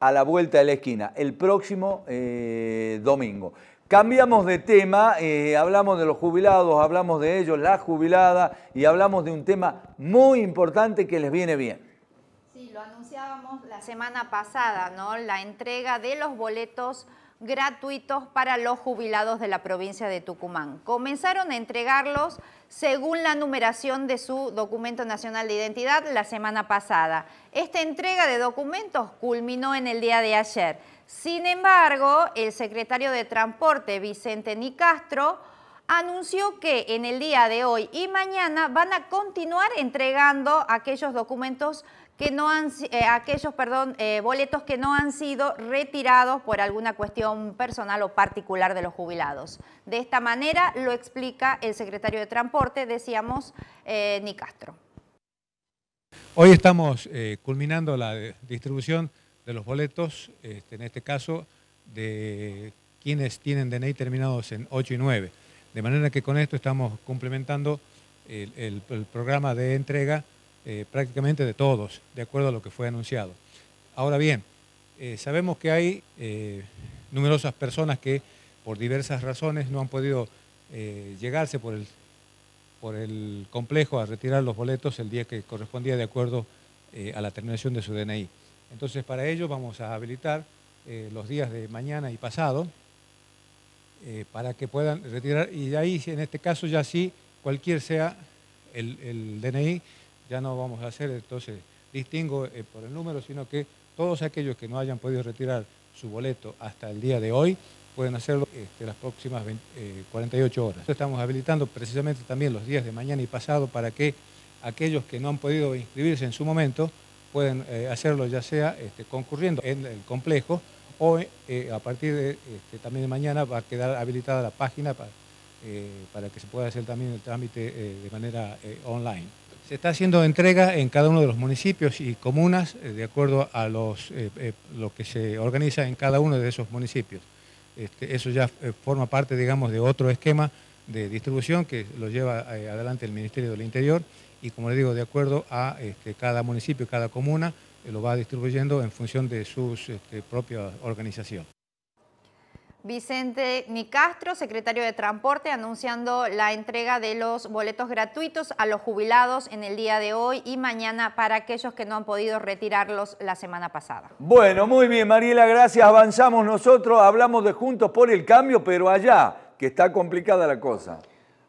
a la vuelta de la esquina, el próximo eh, domingo. Cambiamos de tema, eh, hablamos de los jubilados, hablamos de ellos, la jubilada, y hablamos de un tema muy importante que les viene bien. Sí, lo anunciábamos la semana pasada, ¿no? La entrega de los boletos gratuitos para los jubilados de la provincia de Tucumán. Comenzaron a entregarlos según la numeración de su documento nacional de identidad la semana pasada. Esta entrega de documentos culminó en el día de ayer. Sin embargo, el secretario de Transporte, Vicente Nicastro, anunció que en el día de hoy y mañana van a continuar entregando aquellos documentos que no han, eh, aquellos perdón, eh, boletos que no han sido retirados por alguna cuestión personal o particular de los jubilados. De esta manera lo explica el secretario de Transporte, decíamos, eh, Nicastro. Hoy estamos culminando la distribución de los boletos, este, en este caso de quienes tienen DNI terminados en 8 y 9. De manera que con esto estamos complementando el programa de entrega eh, prácticamente de todos, de acuerdo a lo que fue anunciado. Ahora bien, eh, sabemos que hay eh, numerosas personas que por diversas razones no han podido llegarse por el, por el complejo a retirar los boletos el día que correspondía de acuerdo a la terminación de su DNI. Entonces, para ello vamos a habilitar los días de mañana y pasado para que puedan retirar, y de ahí, en este caso, ya sí, cualquier sea el, el DNI, ya no vamos a hacer, entonces distingo eh, por el número, sino que todos aquellos que no hayan podido retirar su boleto hasta el día de hoy pueden hacerlo este, las próximas 48 eh, horas. Estamos habilitando precisamente también los días de mañana y pasado para que aquellos que no han podido inscribirse en su momento pueden eh, hacerlo ya sea este, concurriendo en el complejo o a partir de este, también de mañana va a quedar habilitada la página para, para que se pueda hacer también el trámite de manera online. Se está haciendo entrega en cada uno de los municipios y comunas eh, de acuerdo a los, eh, eh, lo que se organiza en cada uno de esos municipios. Este, eso ya forma parte, digamos, de otro esquema de distribución que lo lleva adelante el Ministerio del Interior y, como le digo, de acuerdo a este, cada municipio, y cada comuna, lo va distribuyendo en función de su este, propia organización. Vicente Nicastro, secretario de Transporte, anunciando la entrega de los boletos gratuitos a los jubilados en el día de hoy y mañana para aquellos que no han podido retirarlos la semana pasada. Bueno, muy bien, Mariela, gracias. Avanzamos nosotros, hablamos de Juntos por el Cambio, pero allá, que está complicada la cosa.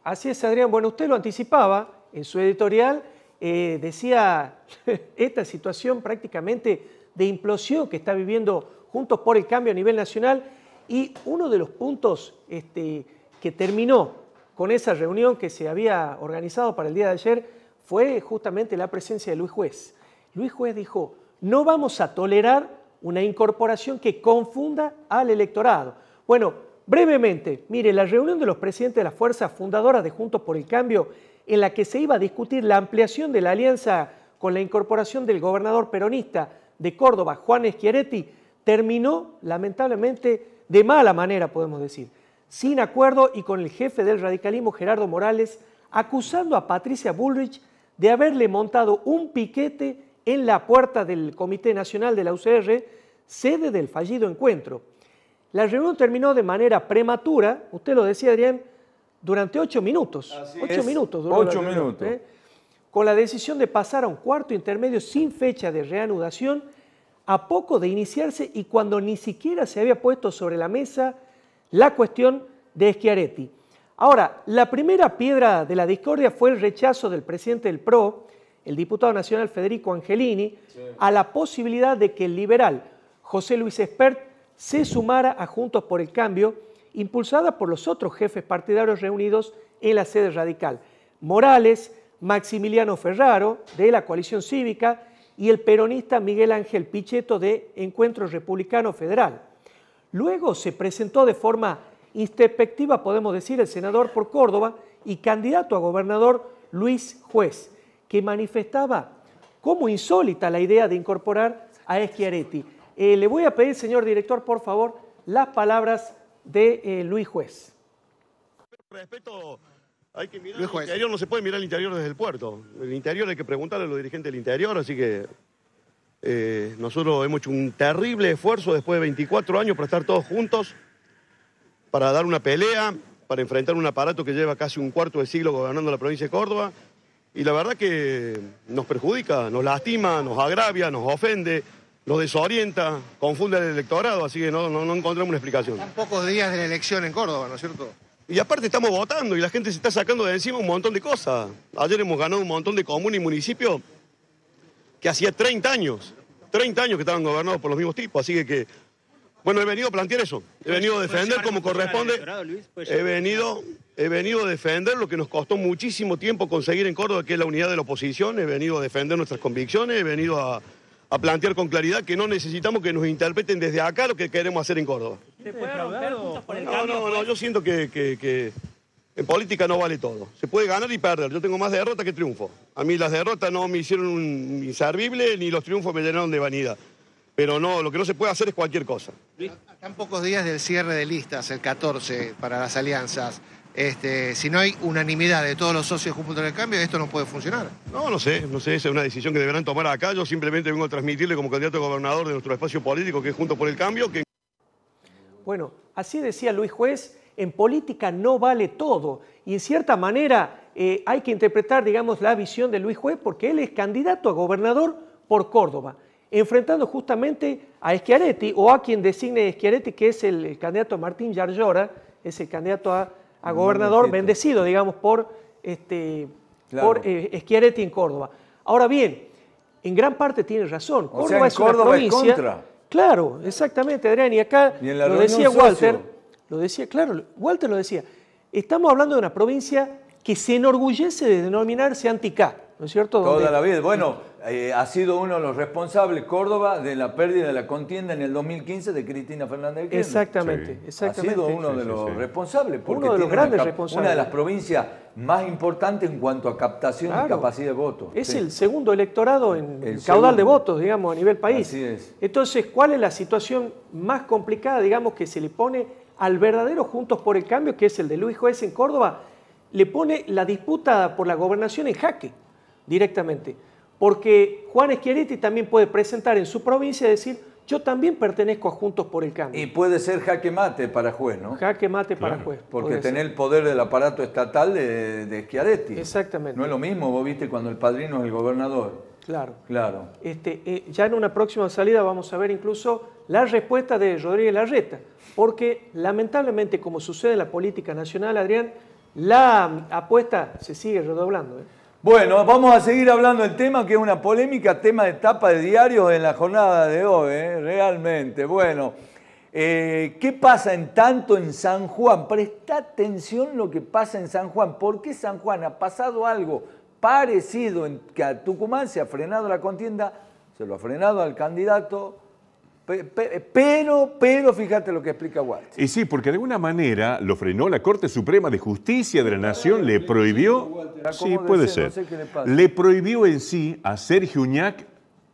Así es, Adrián. Bueno, usted lo anticipaba en su editorial. Eh, decía esta situación prácticamente de implosión que está viviendo Juntos por el Cambio a nivel nacional y uno de los puntos este, que terminó con esa reunión que se había organizado para el día de ayer fue justamente la presencia de Luis Juez. Luis Juez dijo, no vamos a tolerar una incorporación que confunda al electorado. Bueno, brevemente, mire, la reunión de los presidentes de las fuerzas fundadoras de Juntos por el Cambio, en la que se iba a discutir la ampliación de la alianza con la incorporación del gobernador peronista de Córdoba, Juan Schiaretti, terminó lamentablemente de mala manera podemos decir, sin acuerdo y con el jefe del radicalismo Gerardo Morales acusando a Patricia Bullrich de haberle montado un piquete en la puerta del Comité Nacional de la UCR, sede del fallido encuentro. La reunión terminó de manera prematura, usted lo decía Adrián, durante ocho minutos. ocho minutos. Ocho minutos. ¿eh? Con la decisión de pasar a un cuarto intermedio sin fecha de reanudación a poco de iniciarse y cuando ni siquiera se había puesto sobre la mesa la cuestión de Schiaretti. Ahora, la primera piedra de la discordia fue el rechazo del presidente del PRO, el diputado nacional Federico Angelini, a la posibilidad de que el liberal José Luis Espert se sumara a Juntos por el Cambio, impulsada por los otros jefes partidarios reunidos en la sede radical. Morales, Maximiliano Ferraro, de la coalición cívica, y el peronista Miguel Ángel Pichetto de Encuentro Republicano Federal. Luego se presentó de forma introspectiva, podemos decir, el senador por Córdoba y candidato a gobernador Luis Juez, que manifestaba como insólita la idea de incorporar a Eschiaretti. Eh, le voy a pedir, señor director, por favor, las palabras de eh, Luis Juez. Hay que mirar el interior, no se puede mirar el interior desde el puerto. El interior hay que preguntarle a los dirigentes del interior, así que eh, nosotros hemos hecho un terrible esfuerzo después de 24 años para estar todos juntos, para dar una pelea, para enfrentar un aparato que lleva casi un cuarto de siglo gobernando la provincia de Córdoba. Y la verdad que nos perjudica, nos lastima, nos agravia, nos ofende, nos desorienta, confunde al electorado, así que no, no encontramos una explicación. Están pocos días de la elección en Córdoba, ¿no es cierto? Y aparte estamos votando y la gente se está sacando de encima un montón de cosas. Ayer hemos ganado un montón de comunes y municipios que hacía 30 años, 30 años que estaban gobernados por los mismos tipos, así que, bueno, he venido a plantear eso, he venido a defender como corresponde, he venido, he venido a defender lo que nos costó muchísimo tiempo conseguir en Córdoba, que es la unidad de la oposición, he venido a defender nuestras convicciones, he venido a plantear con claridad que no necesitamos que nos interpreten desde acá lo que queremos hacer en Córdoba. No, no, no, yo siento que, en política no vale todo. Se puede ganar y perder. Yo tengo más derrotas que triunfos. A mí las derrotas no me hicieron un inservible ni los triunfos me llenaron de vanidad. Pero no, lo que no se puede hacer es cualquier cosa. Están pocos días del cierre de listas, el 14, para las alianzas. Este, si no hay unanimidad de todos los socios juntos en el cambio, esto no puede funcionar. No, no sé, no sé, esa es una decisión que deberán tomar acá. Yo simplemente vengo a transmitirle como candidato a gobernador de nuestro espacio político, que es Juntos por el Cambio, que bueno, así decía Luis Juez, en política no vale todo y en cierta manera eh, hay que interpretar, digamos, la visión de Luis Juez porque él es candidato a gobernador por Córdoba, enfrentando justamente a Schiaretti o a quien designe Schiaretti, que es el, candidato Martín Yarlora, es el candidato a, gobernador bendecido, digamos, por, este, eh, en Córdoba. Ahora bien, en gran parte tiene razón. Córdoba Es contra. Claro, exactamente, Adrián. Y acá lo decía Walter, lo decía, claro, Walter lo decía. Estamos hablando de una provincia que se enorgullece de denominarse Anticá, ¿no es cierto? Toda la vida. Bueno, eh, ha sido uno de los responsables, Córdoba, de la pérdida de la contienda en el 2015 de Cristina Fernández de Kirchner. Exactamente, exactamente. Ha sido uno de los responsables, porque uno de los grandes una, responsables. de las provincias más importantes en cuanto a captación y capacidad de voto. Es el segundo electorado en caudal de votos, digamos, a nivel país. Así es. Entonces, ¿cuál es la situación más complicada, digamos, que se le pone al verdadero Juntos por el Cambio, que es el de Luis Juez en Córdoba? Le pone la disputa por la gobernación en jaque directamente. Porque Juan Schiaretti también puede presentar en su provincia y decir, yo también pertenezco a Juntos por el Cambio. Y puede ser jaque mate para juez, ¿no? Jaque mate para juez. Porque tener el poder del aparato estatal de, de Schiaretti. Exactamente. No es lo mismo, vos viste, cuando el padrino es el gobernador. Claro. Claro. Este, eh, ya en una próxima salida vamos a ver incluso la respuesta de Rodríguez Larreta. Porque lamentablemente, como sucede en la política nacional, Adrián, la apuesta se sigue redoblando. ¿eh? Bueno, vamos a seguir hablando del tema, que es una polémica, tema de tapa de diario en la jornada de hoy, ¿eh? realmente. Bueno, eh, ¿qué pasa en tanto en San Juan? Presta atención lo que pasa en San Juan. ¿Por qué San Juan ha pasado algo parecido en, que a Tucumán? Se ha frenado la contienda, se lo ha frenado al candidato pero, pero fíjate lo que explica Walter. Y sí, porque de alguna manera lo frenó la Corte Suprema de Justicia de la Nación, le prohibió. Sí, puede ser. Le prohibió en sí a Sergio Uñac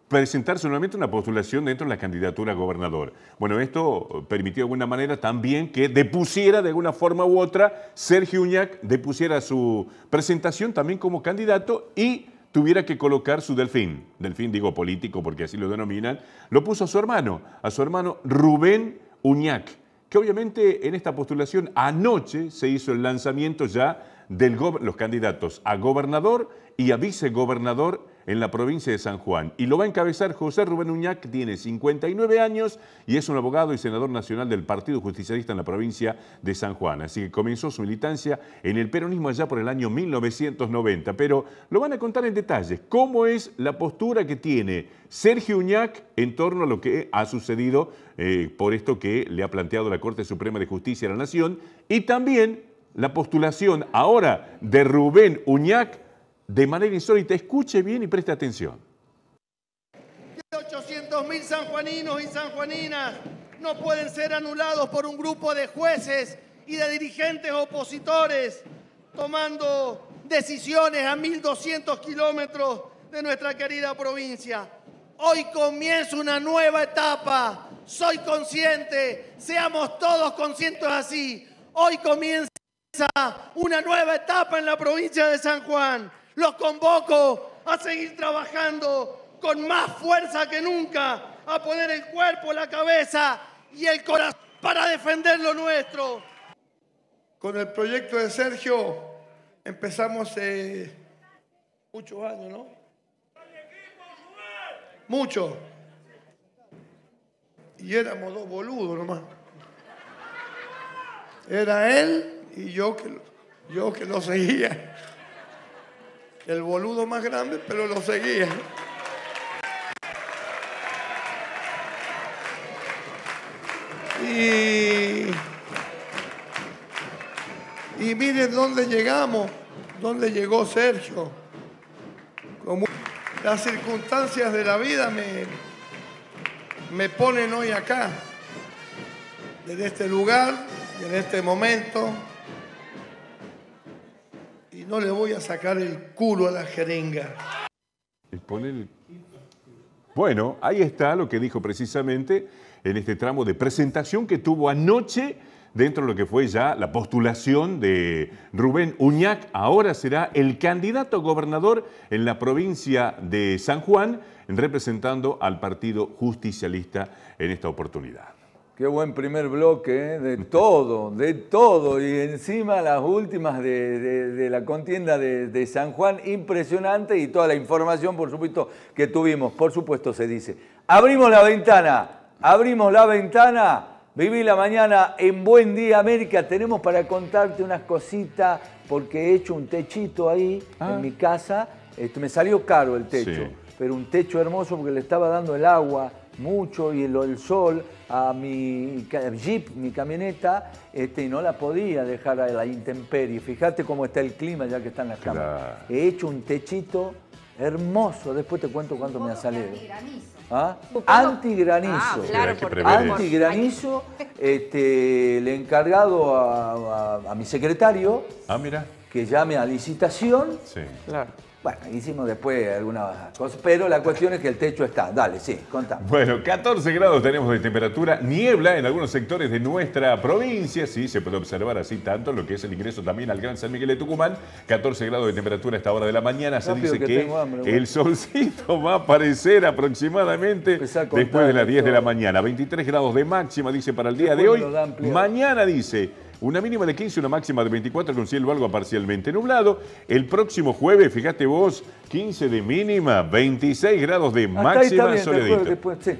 presentar solamente una postulación dentro de la candidatura a gobernador. Bueno, esto permitió de alguna manera también que depusiera de alguna forma u otra, Sergio Uñac depusiera su presentación también como candidato y tuviera que colocar su delfín, delfín digo político porque así lo denominan, lo puso a su hermano, a su hermano Rubén Uñac, que obviamente en esta postulación anoche se hizo el lanzamiento ya de los candidatos a gobernador y a vicegobernador en la provincia de San Juan. Y lo va a encabezar José Rubén Uñac, tiene 59 años y es un abogado y senador nacional del Partido Justicialista en la provincia de San Juan. Así que comenzó su militancia en el peronismo allá por el año 1990. Pero lo van a contar en detalles cómo es la postura que tiene Sergio Uñac en torno a lo que ha sucedido eh, por esto que le ha planteado la Corte Suprema de Justicia de la Nación y también la postulación ahora de Rubén Uñac de manera insólita. Escuche bien y preste atención. 800.000 sanjuaninos y sanjuaninas no pueden ser anulados por un grupo de jueces y de dirigentes opositores tomando decisiones a 1.200 kilómetros de nuestra querida provincia. Hoy comienza una nueva etapa. Soy consciente, seamos todos conscientes así. Hoy comienza una nueva etapa en la provincia de San Juan. Los convoco a seguir trabajando con más fuerza que nunca, a poner el cuerpo, la cabeza y el corazón para defender lo nuestro. Con el proyecto de Sergio empezamos eh, muchos años, ¿no? Muchos. Y éramos dos boludos nomás. Era él y yo que, yo que lo seguía el boludo más grande, pero lo seguía. Y, miren dónde llegamos, dónde llegó Sergio. Como las circunstancias de la vida me, me ponen hoy acá, en este lugar, en este momento no le voy a sacar el culo a la jeringa. Bueno, ahí está lo que dijo precisamente en este tramo de presentación que tuvo anoche dentro de lo que fue ya la postulación de Rubén Uñac. Ahora será el candidato a gobernador en la provincia de San Juan, representando al Partido Justicialista en esta oportunidad. Qué buen primer bloque, ¿eh? de todo, de todo. Y encima las últimas de, la contienda de, San Juan, impresionante. Y toda la información, por supuesto, que tuvimos. Por supuesto, se dice. Abrimos la ventana, abrimos la ventana. Viví la mañana en Buen Día América. Tenemos para contarte unas cositas, porque he hecho un techito ahí ah. en mi casa. me salió caro el techo, pero un techo hermoso porque le estaba dando el agua mucho y el sol a mi jeep, mi camioneta, este, y no la podía dejar a la intemperie. Fíjate cómo está el clima ya que está las la cámaras. He hecho un techito hermoso, después te cuento cuánto me ha salido. Antigranizo. ¿Ah? Antigranizo. Ah, Antigranizo, este, le he encargado a, mi secretario, ah, mira. que llame a licitación. Sí. Claro bueno, hicimos después alguna cosas, pero la cuestión es que el techo está. Dale, sí, contamos. Bueno, 14 grados tenemos de temperatura, niebla en algunos sectores de nuestra provincia, sí, se puede observar así tanto lo que es el ingreso también al Gran San Miguel de Tucumán, 14 grados de temperatura a esta hora de la mañana, se dice que, el solcito va a aparecer aproximadamente después de las 10 de la mañana, 23 grados de máxima dice para el día de hoy, mañana dice una mínima de 15, una máxima de 24 con cielo algo parcialmente nublado. El próximo jueves, fíjate vos, 15 de mínima, 26 grados de máxima soledad.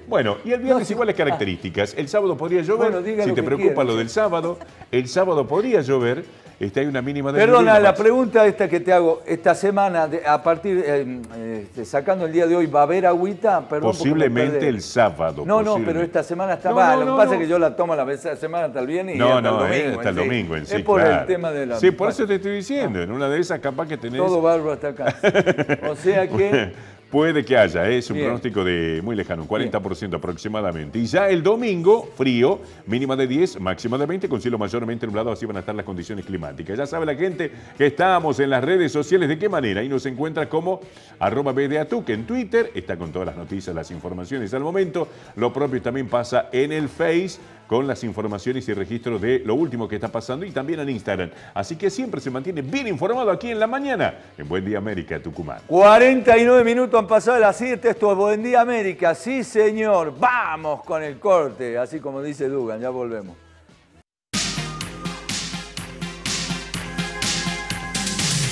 Bueno, y el viernes iguales ah. características. El sábado podría llover, si te preocupa lo del sábado, el sábado podría llover este, hay una mínima de... Perdona, la pregunta esta que te hago, esta semana, a partir, eh, este, sacando el día de hoy, ¿va a haber agüita? Posiblemente el sábado. No, no, pero esta semana está mal. lo que pasa es que yo la tomo la semana tal bien y... No, hasta no, el domingo, el domingo en Es por el tema de la... Sí, por eso te estoy ah. diciendo, en una de esas capaz que tenés... Todo bárbaro hasta acá. o sea que... Puede que haya, ¿eh? es un pronóstico de muy lejano, un 40% aproximadamente. Y ya el domingo, frío, mínima de 10, máxima de 20, con cielo mayormente nublado, así van a estar las condiciones climáticas. Ya sabe la gente que estamos en las redes sociales, ¿de qué manera? Ahí nos encuentra como arroba BDATU, que en Twitter está con todas las noticias, las informaciones al momento. Lo propio también pasa en el Face, con las informaciones y registros de lo último que está pasando y también en Instagram. Así que siempre se mantiene bien informado aquí en la mañana en Buen Día América, Tucumán. 49 minutos han pasado de las 7, esto es Buen Día América, sí señor, vamos con el corte, así como dice Dugan, ya volvemos.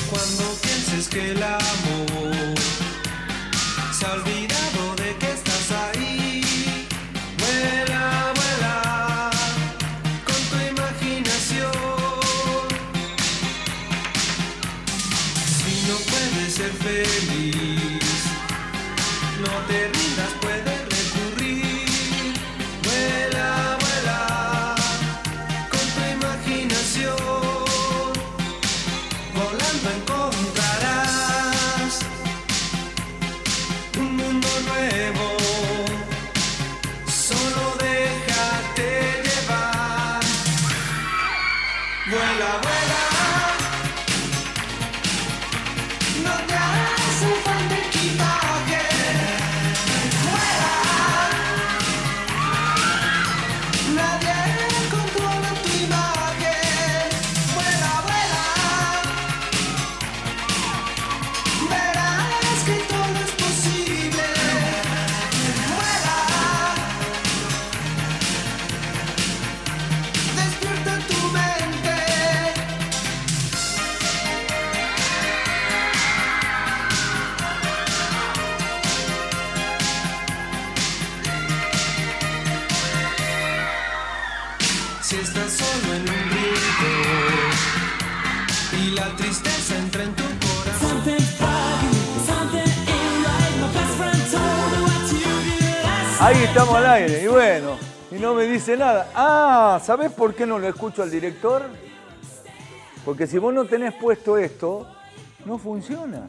Cuando pienses que el amor estamos al aire. Y bueno, y no me dice nada. Ah, ¿sabés por qué no lo escucho al director? Porque si vos no tenés puesto esto, no funciona.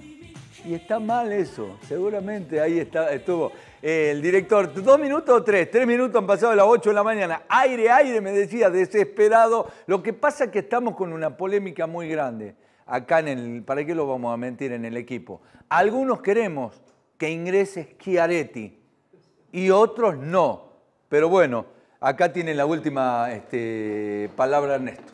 Y está mal eso. Seguramente ahí estuvo. Eh, el director, dos minutos o tres, tres minutos han pasado a las 8 de la mañana. Aire, aire, me decía, desesperado. Lo que pasa es que estamos con una polémica muy grande. Acá en el, ¿para qué lo vamos a mentir en el equipo? Algunos queremos que ingrese Schiaretti y otros no. Pero bueno, acá tiene la última este, palabra Ernesto.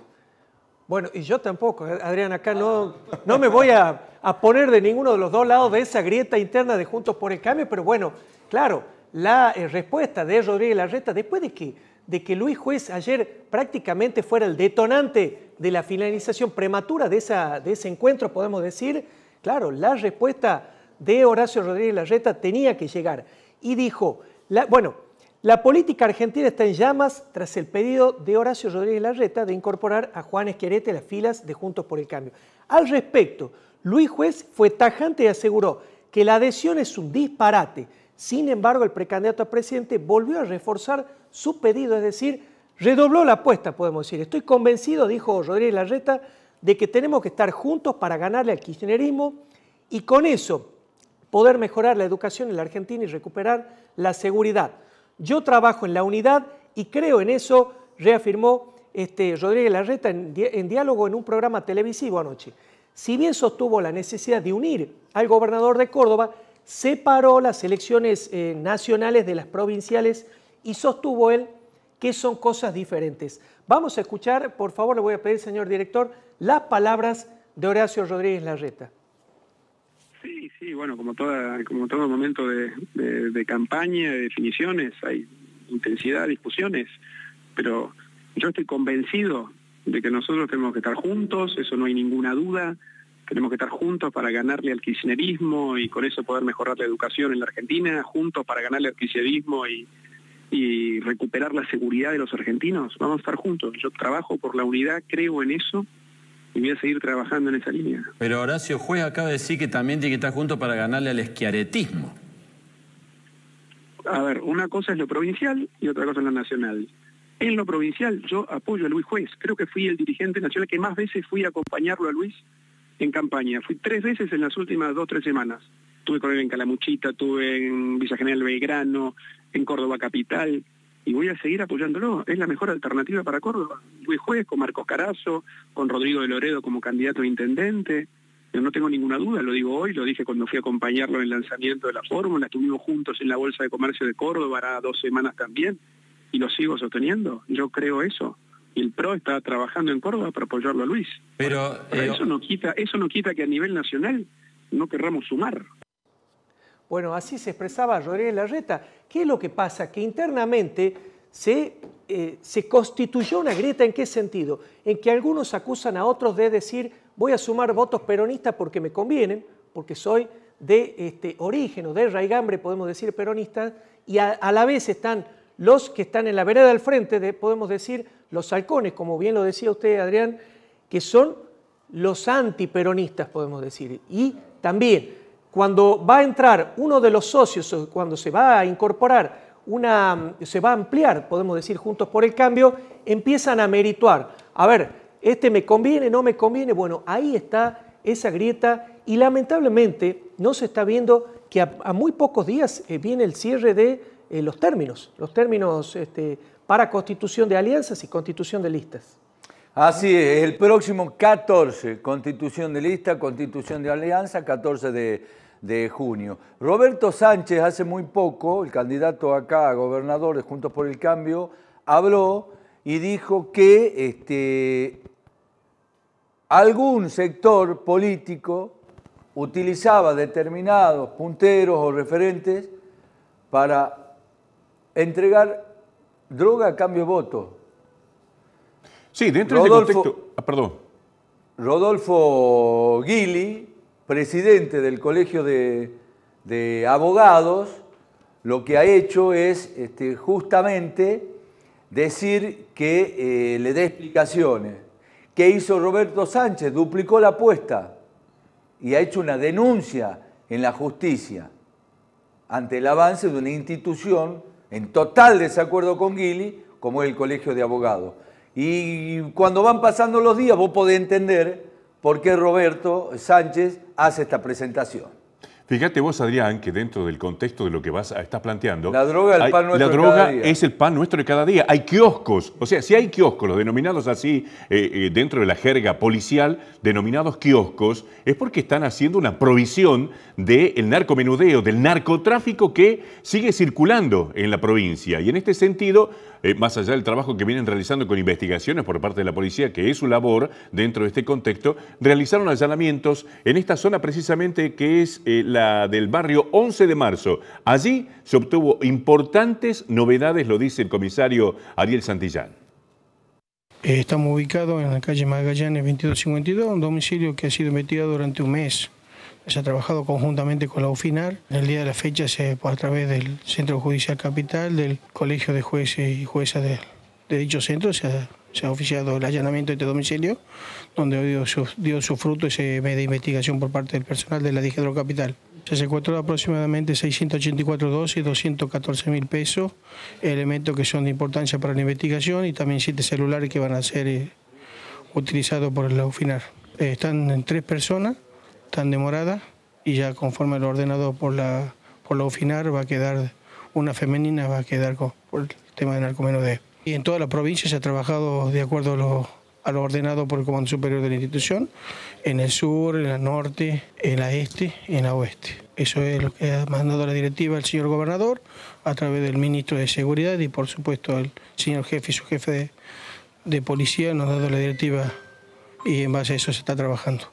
Bueno, y yo tampoco, Adrián, acá no, no me voy a, poner de ninguno de los dos lados de esa grieta interna de Juntos por el Cambio, pero bueno, claro, la eh, respuesta de Rodríguez Larreta, después de que, de que Luis Juez ayer prácticamente fuera el detonante de la finalización prematura de, esa, de ese encuentro, podemos decir, claro, la respuesta de Horacio Rodríguez Larreta tenía que llegar y dijo, bueno, la política argentina está en llamas tras el pedido de Horacio Rodríguez Larreta de incorporar a Juan Esquerete a las filas de Juntos por el Cambio. Al respecto, Luis Juez fue tajante y aseguró que la adhesión es un disparate. Sin embargo, el precandidato a presidente volvió a reforzar su pedido, es decir, redobló la apuesta, podemos decir. Estoy convencido, dijo Rodríguez Larreta, de que tenemos que estar juntos para ganarle al kirchnerismo y con eso poder mejorar la educación en la Argentina y recuperar la seguridad. Yo trabajo en la unidad y creo en eso, reafirmó este, Rodríguez Larreta en, diálogo en un programa televisivo anoche. Si bien sostuvo la necesidad de unir al gobernador de Córdoba, separó las elecciones eh, nacionales de las provinciales y sostuvo él que son cosas diferentes. Vamos a escuchar, por favor, le voy a pedir, señor director, las palabras de Horacio Rodríguez Larreta. Sí, sí, bueno, como, toda, como todo momento de, campaña, de definiciones, hay intensidad, discusiones, pero yo estoy convencido de que nosotros tenemos que estar juntos, eso no hay ninguna duda, tenemos que estar juntos para ganarle al kirchnerismo y con eso poder mejorar la educación en la Argentina, juntos para ganarle al kirchnerismo y recuperar la seguridad de los argentinos, vamos a estar juntos, yo trabajo por la unidad, creo en eso, y voy a seguir trabajando en esa línea. Pero Horacio Juez acaba de decir que también tiene que estar junto para ganarle al esquiaretismo. A ver, una cosa es lo provincial y otra cosa es lo nacional. En lo provincial yo apoyo a Luis Juez, creo que fui el dirigente nacional que más veces fui a acompañarlo a Luis en campaña. Fui tres veces en las últimas dos, tres semanas. Tuve con él en Calamuchita, tuve en Villa General Belgrano, en Córdoba Capital, y voy a seguir apoyándolo. Es la mejor alternativa para Córdoba. Luis Juez, con Marcos Carazo, con Rodrigo de Loredo como candidato a intendente. Yo no tengo ninguna duda, lo digo hoy, lo dije cuando fui a acompañarlo en el lanzamiento de la fórmula, estuvimos juntos en la Bolsa de Comercio de Córdoba hará dos semanas también, y lo sigo sosteniendo. Yo creo eso. Y el PRO está trabajando en Córdoba para apoyarlo a Luis. Pero, eh, eso, quita, eso no quita que a nivel nacional no querramos sumar. Bueno, así se expresaba Rodríguez Larreta. ¿Qué es lo que pasa? Que internamente se, eh, se constituyó una grieta en qué sentido? En que algunos acusan a otros de decir voy a sumar votos peronistas porque me convienen, porque soy de este, origen o de raigambre, podemos decir, peronista, y a, la vez están los que están en la vereda del frente, podemos decir, los halcones, como bien lo decía usted, Adrián, que son los antiperonistas, podemos decir. Y también cuando va a entrar uno de los socios, cuando se va a incorporar, se va a ampliar, podemos decir, juntos por el cambio, empiezan a merituar. A ver, este me conviene, no me conviene. Bueno, ahí está esa grieta y lamentablemente no se está viendo que a, muy pocos días eh, viene el cierre de eh, los términos, los términos este, para constitución de alianzas y constitución de listas. Así es, el próximo 14, constitución de lista, constitución de alianza, 14 de, junio. Roberto Sánchez hace muy poco, el candidato acá a gobernador de Juntos por el Cambio, habló y dijo que este, algún sector político utilizaba determinados punteros o referentes para entregar droga a cambio de Sí, dentro de contexto. Ah, perdón. Rodolfo Gili, presidente del Colegio de, Abogados, lo que ha hecho es este, justamente decir que eh, le dé explicaciones. ¿Qué hizo Roberto Sánchez? Duplicó la apuesta y ha hecho una denuncia en la justicia ante el avance de una institución en total desacuerdo con Gili, como es el Colegio de Abogados. Y cuando van pasando los días, vos podés entender por qué Roberto Sánchez hace esta presentación. Fíjate vos, Adrián, que dentro del contexto de lo que vas, estás planteando. La droga, es el pan nuestro de cada día. Hay kioscos. O sea, si hay kioscos, los denominados así eh, eh, dentro de la jerga policial, denominados kioscos, es porque están haciendo una provisión del narcomenudeo, del narcotráfico que sigue circulando en la provincia. Y en este sentido, eh, más allá del trabajo que vienen realizando con investigaciones por parte de la policía, que es su labor dentro de este contexto, realizaron allanamientos en esta zona precisamente que es eh, la del barrio 11 de marzo. Allí se obtuvo importantes novedades, lo dice el comisario Ariel Santillán. Eh, estamos ubicados en la calle Magallanes 2252, un domicilio que ha sido metido durante un mes se ha trabajado conjuntamente con la UFINAR. En El día de la fecha se a través del Centro Judicial Capital, del Colegio de Jueces y Juezas de, dicho centro, se ha, oficiado el allanamiento de este domicilio, donde dio su, dio su fruto ese mes de investigación por parte del personal de la Dijedro Capital. Se secuestró aproximadamente 684 dosis, 214 mil pesos, elementos que son de importancia para la investigación y también siete celulares que van a ser eh, utilizados por la UFINAR. Eh, están en tres personas, tan demorada y ya conforme lo ordenado por la, por la UFINAR va a quedar, una femenina va a quedar por el tema de narcomenudeo. Y en toda la provincia se ha trabajado de acuerdo a lo, ordenado por el Comando Superior de la institución, en el sur, en el norte, en la este, y en la oeste. Eso es lo que ha mandado la directiva el señor gobernador a través del ministro de Seguridad y por supuesto el señor jefe y su jefe de, de policía nos ha dado la directiva y en base a eso se está trabajando.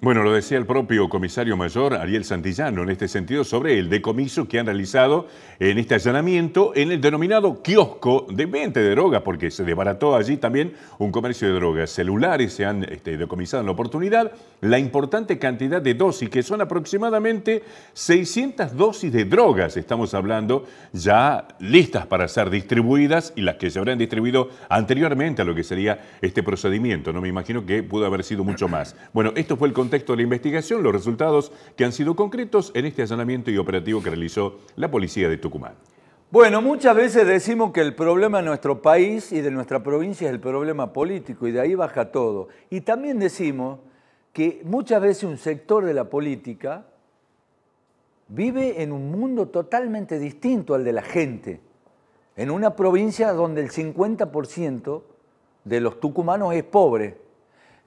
Bueno, lo decía el propio comisario mayor Ariel Santillano en este sentido sobre el decomiso que han realizado en este allanamiento en el denominado kiosco de venta de drogas, porque se desbarató allí también un comercio de drogas. Celulares se han este, decomisado en la oportunidad, la importante cantidad de dosis, que son aproximadamente 600 dosis de drogas, estamos hablando, ya listas para ser distribuidas y las que se habrán distribuido anteriormente a lo que sería este procedimiento. No me imagino que pudo haber sido mucho más. Bueno, esto fue el contexto de la investigación los resultados que han sido concretos en este allanamiento y operativo que realizó la policía de Tucumán. Bueno, muchas veces decimos que el problema de nuestro país y de nuestra provincia es el problema político y de ahí baja todo. Y también decimos que muchas veces un sector de la política vive en un mundo totalmente distinto al de la gente, en una provincia donde el 50% de los tucumanos es pobre.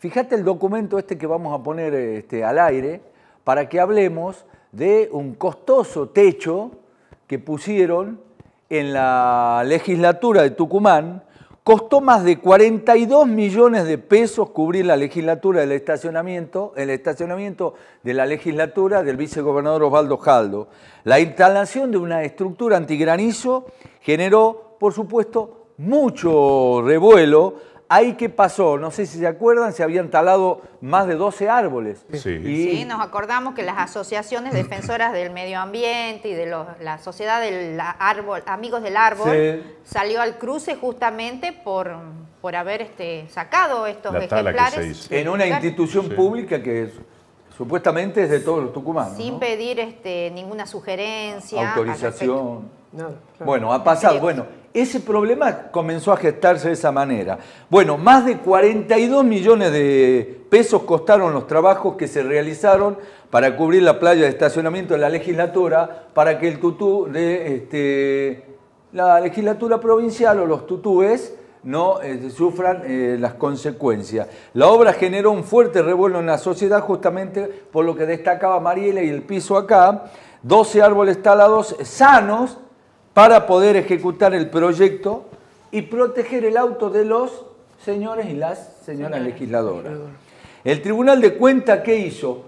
Fíjate el documento este que vamos a poner este, al aire para que hablemos de un costoso techo que pusieron en la legislatura de Tucumán. Costó más de 42 millones de pesos cubrir la legislatura del estacionamiento, el estacionamiento de la legislatura del vicegobernador Osvaldo Jaldo. La instalación de una estructura antigranizo generó, por supuesto, mucho revuelo ahí qué pasó, no sé si se acuerdan, se habían talado más de 12 árboles. Sí, nos acordamos que las asociaciones defensoras del medio ambiente y de la sociedad del árbol, amigos del árbol, salió al cruce justamente por, por haber este, sacado estos ejemplares. En una institución pública que supuestamente es de todos los tucumanos. Sin pedir este, ninguna sugerencia. Autorización. Bueno, ha pasado, bueno ese problema comenzó a gestarse de esa manera. Bueno, más de 42 millones de pesos costaron los trabajos que se realizaron para cubrir la playa de estacionamiento de la legislatura, para que el tutú de este, la legislatura provincial o los tutúes no eh, sufran eh, las consecuencias. La obra generó un fuerte revuelo en la sociedad justamente por lo que destacaba Mariela y el piso acá, 12 árboles talados sanos para poder ejecutar el proyecto y proteger el auto de los señores y las señoras legisladoras. El Tribunal de Cuentas, ¿qué hizo?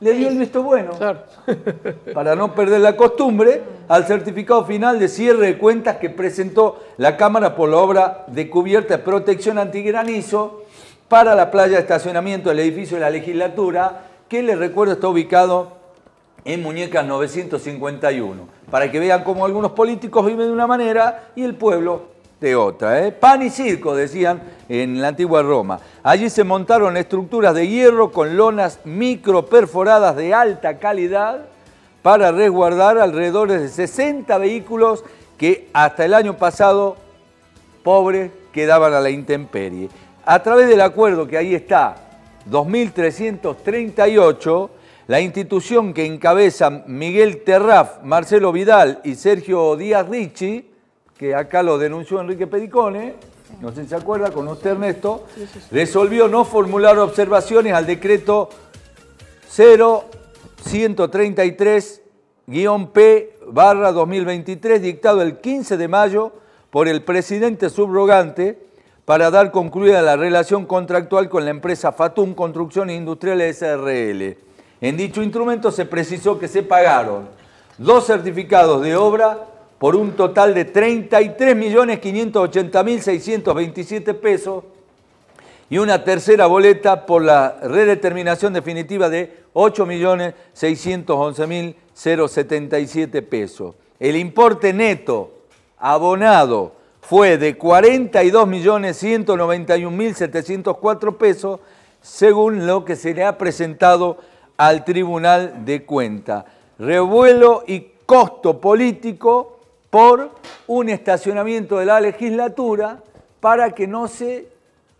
Le dio el visto bueno. para no perder la costumbre, al certificado final de cierre de cuentas que presentó la Cámara por la obra de cubierta de protección antigranizo para la playa de estacionamiento del edificio de la legislatura, que les recuerdo está ubicado en Muñecas 951, para que vean cómo algunos políticos viven de una manera y el pueblo de otra. ¿eh? Pan y circo, decían en la antigua Roma. Allí se montaron estructuras de hierro con lonas perforadas de alta calidad para resguardar alrededor de 60 vehículos que hasta el año pasado, pobres, quedaban a la intemperie. A través del acuerdo que ahí está, 2338, la institución que encabezan Miguel Terraf, Marcelo Vidal y Sergio Díaz Ricci, que acá lo denunció Enrique Pericone, no sé si se acuerda, con usted Ernesto, resolvió no formular observaciones al decreto 0133-P barra 2023, dictado el 15 de mayo por el presidente subrogante para dar concluida la relación contractual con la empresa Fatum Construcción Industriales SRL. En dicho instrumento se precisó que se pagaron dos certificados de obra por un total de 33.580.627 pesos y una tercera boleta por la redeterminación definitiva de 8.611.077 pesos. El importe neto abonado fue de 42.191.704 pesos según lo que se le ha presentado al Tribunal de Cuenta. Revuelo y costo político por un estacionamiento de la legislatura para que no se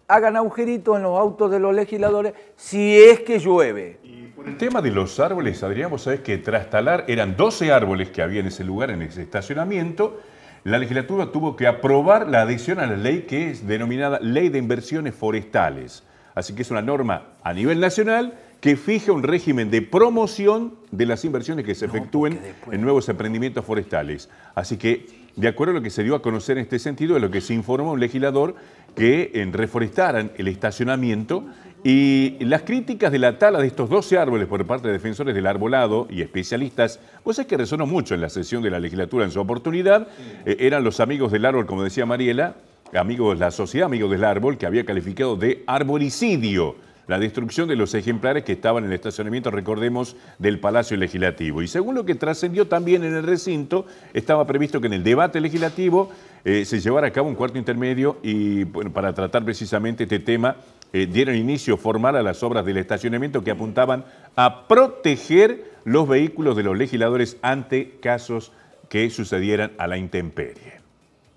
hagan agujeritos en los autos de los legisladores si es que llueve. Y por el tema de los árboles, Adrián, vos sabés que tras talar eran 12 árboles que había en ese lugar, en ese estacionamiento, la legislatura tuvo que aprobar la adición a la ley que es denominada Ley de Inversiones Forestales. Así que es una norma a nivel nacional que fije un régimen de promoción de las inversiones que se efectúen en nuevos emprendimientos forestales. Así que, de acuerdo a lo que se dio a conocer en este sentido, es lo que se informó un legislador que en reforestaran el estacionamiento y las críticas de la tala de estos 12 árboles por parte de defensores del arbolado y especialistas, pues es que resonó mucho en la sesión de la legislatura en su oportunidad, eh, eran los amigos del árbol, como decía Mariela, amigos de la sociedad, amigos del árbol, que había calificado de arboricidio la destrucción de los ejemplares que estaban en el estacionamiento, recordemos, del Palacio Legislativo. Y según lo que trascendió también en el recinto, estaba previsto que en el debate legislativo eh, se llevara a cabo un cuarto intermedio y bueno, para tratar precisamente este tema eh, dieron inicio formal a las obras del estacionamiento que apuntaban a proteger los vehículos de los legisladores ante casos que sucedieran a la intemperie.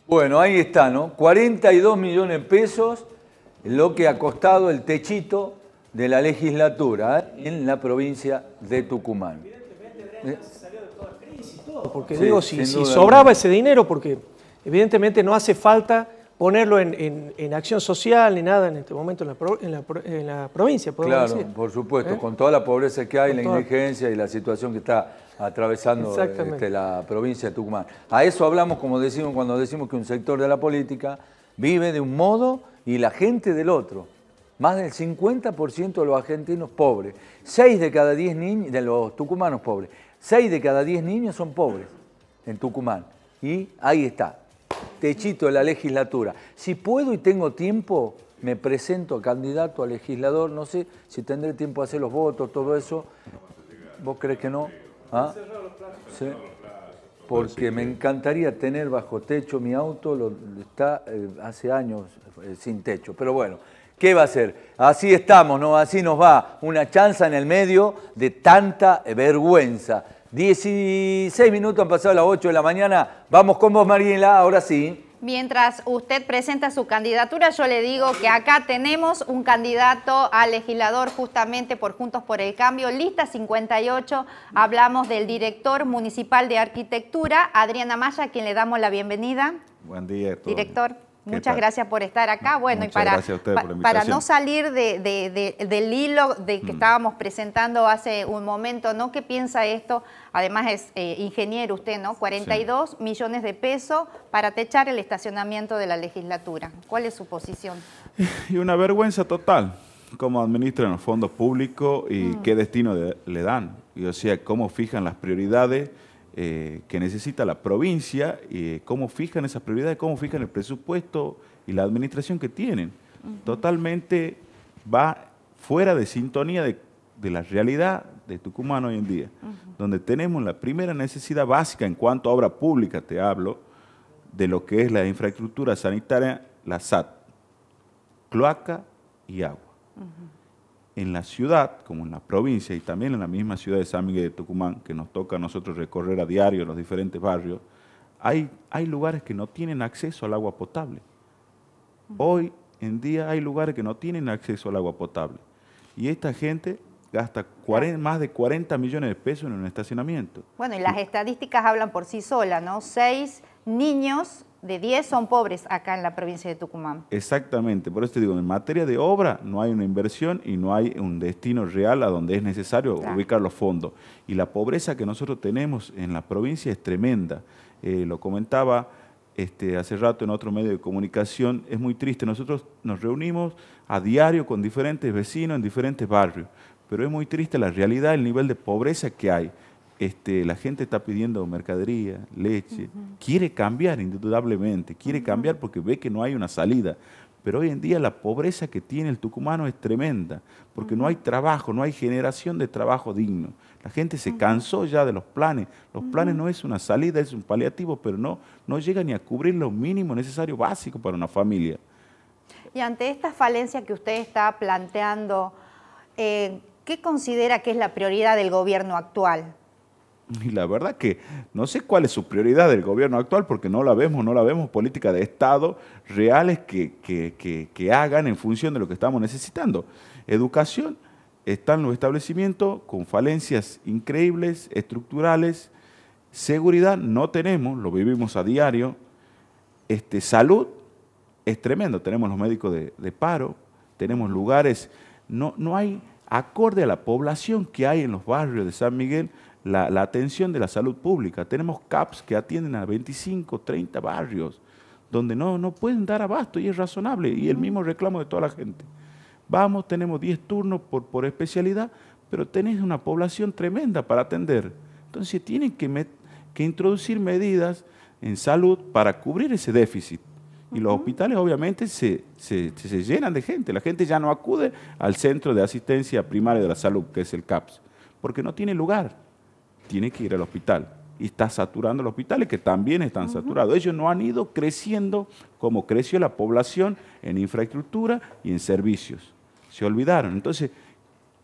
Bueno, ahí está, ¿no? 42 millones de pesos lo que ha costado el techito de la legislatura ¿eh? en la provincia de Tucumán. Evidentemente, de toda Porque digo, si, sobraba ese dinero, porque evidentemente no hace falta ponerlo en, acción social ni nada en este momento en la, provincia. Claro, por supuesto, ¿eh? con toda la pobreza que hay, la indigencia y la situación que está atravesando este, la provincia de Tucumán. A eso hablamos, como decimos, cuando decimos que un sector de la política vive de un modo y la gente del otro. Más del 50% de los argentinos pobres. 6 de cada 10 niños, de los tucumanos pobres. 6 de cada 10 niños son pobres en Tucumán. Y ahí está, techito de la legislatura. Si puedo y tengo tiempo, me presento a candidato a legislador. No sé si tendré tiempo de hacer los votos, todo eso. ¿Vos crees que no? ¿Ah? ¿Sí? porque me encantaría tener bajo techo mi auto, lo, está eh, hace años eh, sin techo, pero bueno, ¿qué va a ser? Así estamos, ¿no? así nos va, una chanza en el medio de tanta vergüenza. 16 minutos han pasado las 8 de la mañana, vamos con vos Mariela, ahora sí. Mientras usted presenta su candidatura, yo le digo que acá tenemos un candidato a legislador justamente por Juntos por el Cambio. Lista 58, hablamos del director municipal de arquitectura, Adriana Maya, a quien le damos la bienvenida. Buen día a Director. Muchas gracias por estar acá. Bueno, y para, no salir del hilo que mm. estábamos presentando hace un momento, ¿no? ¿Qué piensa esto? Además es eh, ingeniero usted, ¿no? 42 millones de pesos para techar el estacionamiento de la legislatura. ¿Cuál es su posición? Y una vergüenza total cómo administran los fondos públicos y mm. qué destino le dan. Y o sea, cómo fijan las prioridades eh, que necesita la provincia, y eh, cómo fijan esas prioridades, cómo fijan el presupuesto y la administración que tienen. Totalmente va fuera de sintonía de, la realidad de Tucumán hoy en día, donde tenemos la primera necesidad básica en cuanto a obra pública, te hablo, de lo que es la infraestructura sanitaria, la SAT, cloaca y agua en la ciudad, como en la provincia y también en la misma ciudad de San Miguel de Tucumán, que nos toca a nosotros recorrer a diario los diferentes barrios, hay, hay lugares que no tienen acceso al agua potable. Hoy en día hay lugares que no tienen acceso al agua potable. Y esta gente gasta más de 40 millones de pesos en un estacionamiento. Bueno, y las estadísticas hablan por sí solas, ¿no? Seis niños de 10 son pobres acá en la provincia de Tucumán. Exactamente, por eso te digo, en materia de obra no hay una inversión y no hay un destino real a donde es necesario ubicar los fondos. Y la pobreza que nosotros tenemos en la provincia es tremenda. Eh, lo comentaba este, hace rato en otro medio de comunicación, es muy triste. Nosotros nos reunimos a diario con diferentes vecinos en diferentes barrios, pero es muy triste la realidad, el nivel de pobreza que hay. Este, la gente está pidiendo mercadería, leche, quiere cambiar indudablemente, quiere cambiar porque ve que no hay una salida. Pero hoy en día la pobreza que tiene el tucumano es tremenda, porque no hay trabajo, no hay generación de trabajo digno. La gente se cansó ya de los planes. Los planes no es una salida, es un paliativo, pero no, no llega ni a cubrir lo mínimo necesario básico para una familia. Y ante esta falencia que usted está planteando, eh, ¿qué considera que es la prioridad del gobierno actual? Y la verdad que no sé cuál es su prioridad del gobierno actual, porque no la vemos, no la vemos, política de Estado reales que, que, hagan en función de lo que estamos necesitando. Educación, están los establecimientos con falencias increíbles, estructurales. Seguridad no tenemos, lo vivimos a diario. Este, salud es tremendo, tenemos los médicos de, paro, tenemos lugares, no hay acorde a la población que hay en los barrios de San Miguel, la, atención de la salud pública. Tenemos CAPS que atienden a 25, 30 barrios donde no, no pueden dar abasto y es razonable y el mismo reclamo de toda la gente. Vamos, tenemos 10 turnos por, por especialidad, pero tenés una población tremenda para atender. Entonces tienen que, que introducir medidas en salud para cubrir ese déficit. Y los hospitales obviamente se, se, se, llenan de gente. La gente ya no acude al centro de asistencia primaria de la salud, que es el CAPS, porque no tiene lugar tiene que ir al hospital. Y está saturando los hospitales, que también están saturados. Ellos no han ido creciendo como creció la población en infraestructura y en servicios. Se olvidaron. Entonces,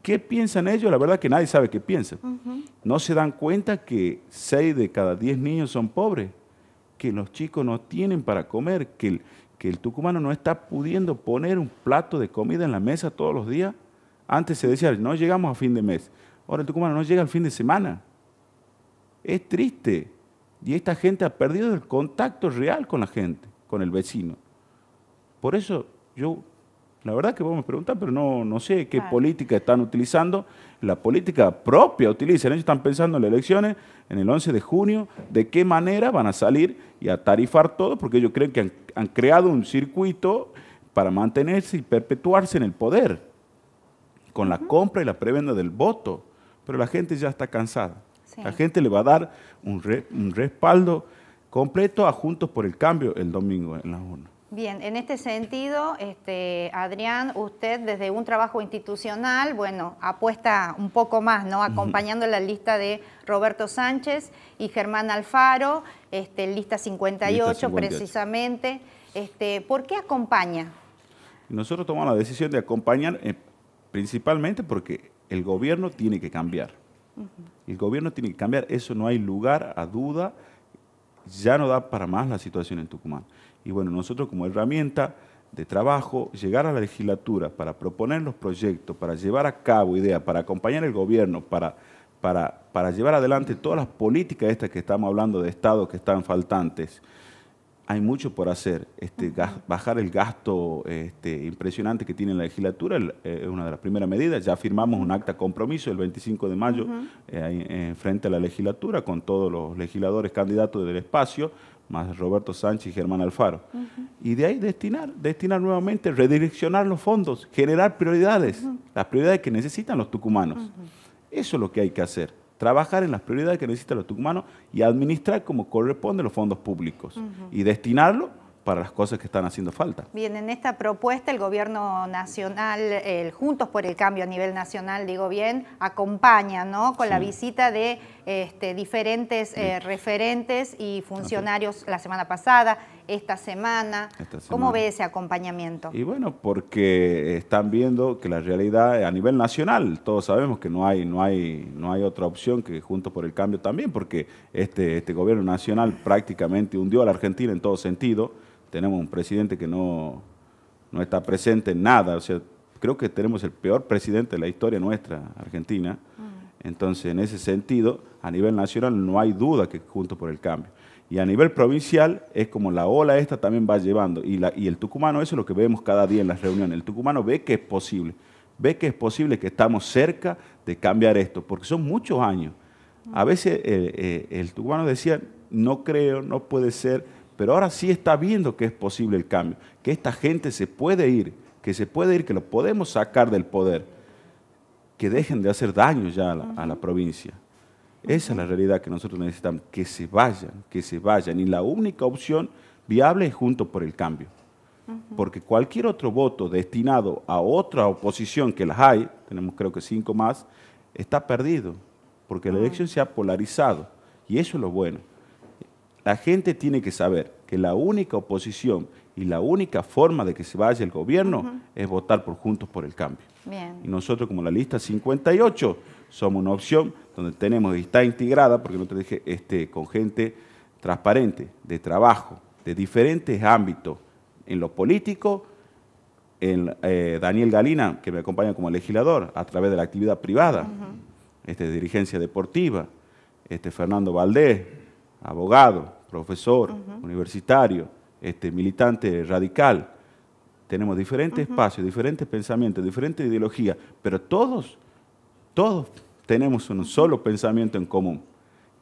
¿qué piensan ellos? La verdad que nadie sabe qué piensan. No se dan cuenta que 6 de cada 10 niños son pobres, que los chicos no tienen para comer, que el, que el tucumano no está pudiendo poner un plato de comida en la mesa todos los días. Antes se decía, no llegamos a fin de mes. Ahora el tucumano no llega al fin de semana. Es triste. Y esta gente ha perdido el contacto real con la gente, con el vecino. Por eso yo, la verdad que vos me preguntar, pero no, sé qué política están utilizando. La política propia utilizan. Ellos están pensando en las elecciones, en el 11 de junio, de qué manera van a salir y a tarifar todo, porque ellos creen que han, han creado un circuito para mantenerse y perpetuarse en el poder, con la compra y la prebenda del voto. Pero la gente ya está cansada. La gente le va a dar un, respaldo completo a Juntos por el Cambio el domingo en la 1. Bien, en este sentido, este, Adrián, usted desde un trabajo institucional, bueno, apuesta un poco más, ¿no? Acompañando la lista de Roberto Sánchez y Germán Alfaro, este, lista 58, precisamente. Este, ¿Por qué acompaña? Nosotros tomamos la decisión de acompañar eh, principalmente porque el gobierno tiene que cambiar. El gobierno tiene que cambiar, eso no hay lugar a duda, ya no da para más la situación en Tucumán. Y bueno, nosotros como herramienta de trabajo, llegar a la legislatura para proponer los proyectos, para llevar a cabo ideas, para acompañar el gobierno, para, para llevar adelante todas las políticas estas que estamos hablando de Estado que están faltantes, hay mucho por hacer. Este, bajar el gasto este, impresionante que tiene la legislatura eh, es una de las primeras medidas. Ya firmamos un acta compromiso el 25 de mayo eh, eh, frente a la legislatura con todos los legisladores candidatos del espacio, más Roberto Sánchez y Germán Alfaro. Y de ahí destinar, destinar nuevamente, redireccionar los fondos, generar prioridades, las prioridades que necesitan los tucumanos. Eso es lo que hay que hacer trabajar en las prioridades que necesita los tucumanos y administrar como corresponde los fondos públicos y destinarlo para las cosas que están haciendo falta. Bien, en esta propuesta el gobierno nacional, el Juntos por el Cambio a nivel nacional, digo bien, acompaña ¿no? con la visita de este, diferentes eh, referentes y funcionarios la semana pasada, esta semana. ¿Cómo ve ese acompañamiento? Y bueno, porque están viendo que la realidad a nivel nacional, todos sabemos que no hay, no hay, no hay otra opción que Juntos por el Cambio también, porque este, este gobierno nacional prácticamente hundió a la Argentina en todo sentido. Tenemos un presidente que no, no está presente en nada, o sea, creo que tenemos el peor presidente de la historia nuestra, Argentina entonces, en ese sentido, a nivel nacional no hay duda que junto por el cambio. Y a nivel provincial es como la ola esta también va llevando. Y, la, y el tucumano, eso es lo que vemos cada día en las reuniones. El tucumano ve que es posible, ve que es posible que estamos cerca de cambiar esto, porque son muchos años. A veces eh, eh, el tucumano decía, no creo, no puede ser, pero ahora sí está viendo que es posible el cambio, que esta gente se puede ir, que se puede ir, que lo podemos sacar del poder que dejen de hacer daño ya a la, provincia. Esa es la realidad que nosotros necesitamos, que se vayan, que se vayan. Y la única opción viable es Juntos por el cambio. Porque cualquier otro voto destinado a otra oposición que las hay, tenemos creo que cinco más, está perdido, porque la elección se ha polarizado. Y eso es lo bueno. La gente tiene que saber que la única oposición y la única forma de que se vaya el gobierno es votar por Juntos por el Cambio. Y nosotros como la lista 58 somos una opción donde tenemos, y está integrada, porque no te dije, este, con gente transparente, de trabajo, de diferentes ámbitos, en lo político, en, eh, Daniel Galina, que me acompaña como legislador, a través de la actividad privada, este, de dirigencia deportiva, este, Fernando Valdés, abogado, profesor, universitario, este, militante radical, tenemos diferentes espacios, diferentes pensamientos, diferentes ideologías, pero todos, todos tenemos un solo pensamiento en común,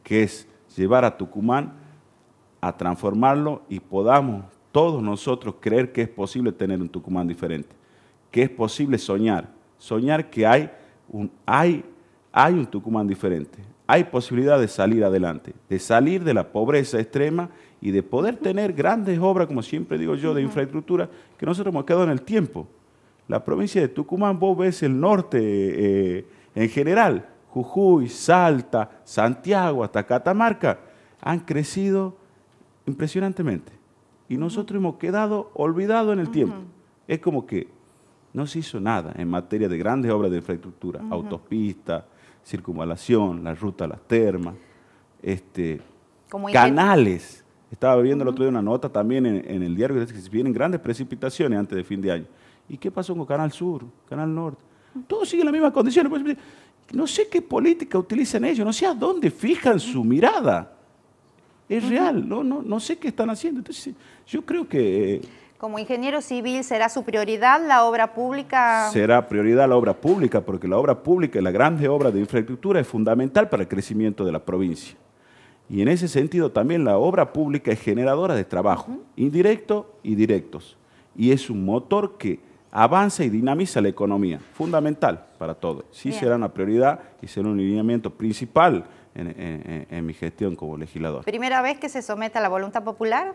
que es llevar a Tucumán a transformarlo y podamos todos nosotros creer que es posible tener un Tucumán diferente, que es posible soñar, soñar que hay un, hay, hay un Tucumán diferente, hay posibilidad de salir adelante, de salir de la pobreza extrema y de poder tener grandes obras, como siempre digo yo, de infraestructura, que nosotros hemos quedado en el tiempo. La provincia de Tucumán, vos ves el norte eh, en general, Jujuy, Salta, Santiago, hasta Catamarca, han crecido impresionantemente. Y nosotros hemos quedado olvidados en el tiempo. Es como que no se hizo nada en materia de grandes obras de infraestructura, autopista, circunvalación, la ruta a las termas, este, canales estaba viendo el otro día una nota también en, el diario que dice que vienen grandes precipitaciones antes de fin de año. ¿Y qué pasó con Canal Sur, Canal Norte? Todos siguen las mismas condiciones. Pues, no sé qué política utilizan ellos, no sé a dónde fijan su mirada. Es real, no, no, no sé qué están haciendo. Entonces, yo creo que... Eh, Como ingeniero civil, ¿será su prioridad la obra pública? Será prioridad la obra pública, porque la obra pública y la gran obra de infraestructura es fundamental para el crecimiento de la provincia. Y en ese sentido también la obra pública es generadora de trabajo, indirecto y directos. Y es un motor que avanza y dinamiza la economía, fundamental para todos. Sí será una prioridad y será un lineamiento principal en, mi gestión como legislador. ¿Primera vez que se somete a la voluntad popular?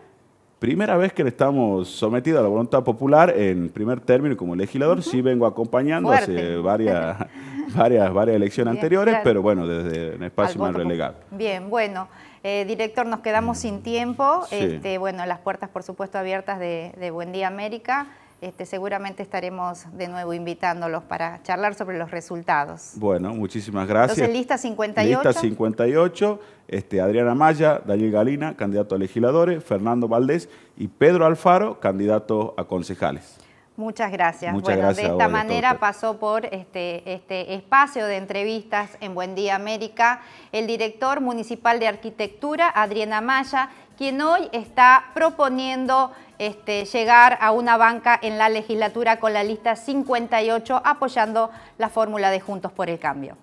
Primera vez que le estamos sometidos a la voluntad popular en primer término como legislador, sí vengo acompañando hace varias, varias, varias elecciones anteriores, pero bueno, desde el espacio más relegado. Bien, bueno. Eh, director, nos quedamos sin tiempo. Este, bueno, las puertas, por supuesto, abiertas de, de Buen Día América. Este, seguramente estaremos de nuevo invitándolos para charlar sobre los resultados. Bueno, muchísimas gracias. Entonces, lista 58. Lista 58, este, Adriana Maya, Daniel Galina, candidato a legisladores, Fernando Valdés y Pedro Alfaro, candidato a concejales. Muchas gracias. bueno, de esta manera pasó por este, este, espacio de entrevistas en Buen Día América el director municipal de arquitectura, Adriana Maya, quien hoy está proponiendo este, llegar a una banca en la legislatura con la lista 58 apoyando la fórmula de Juntos por el Cambio.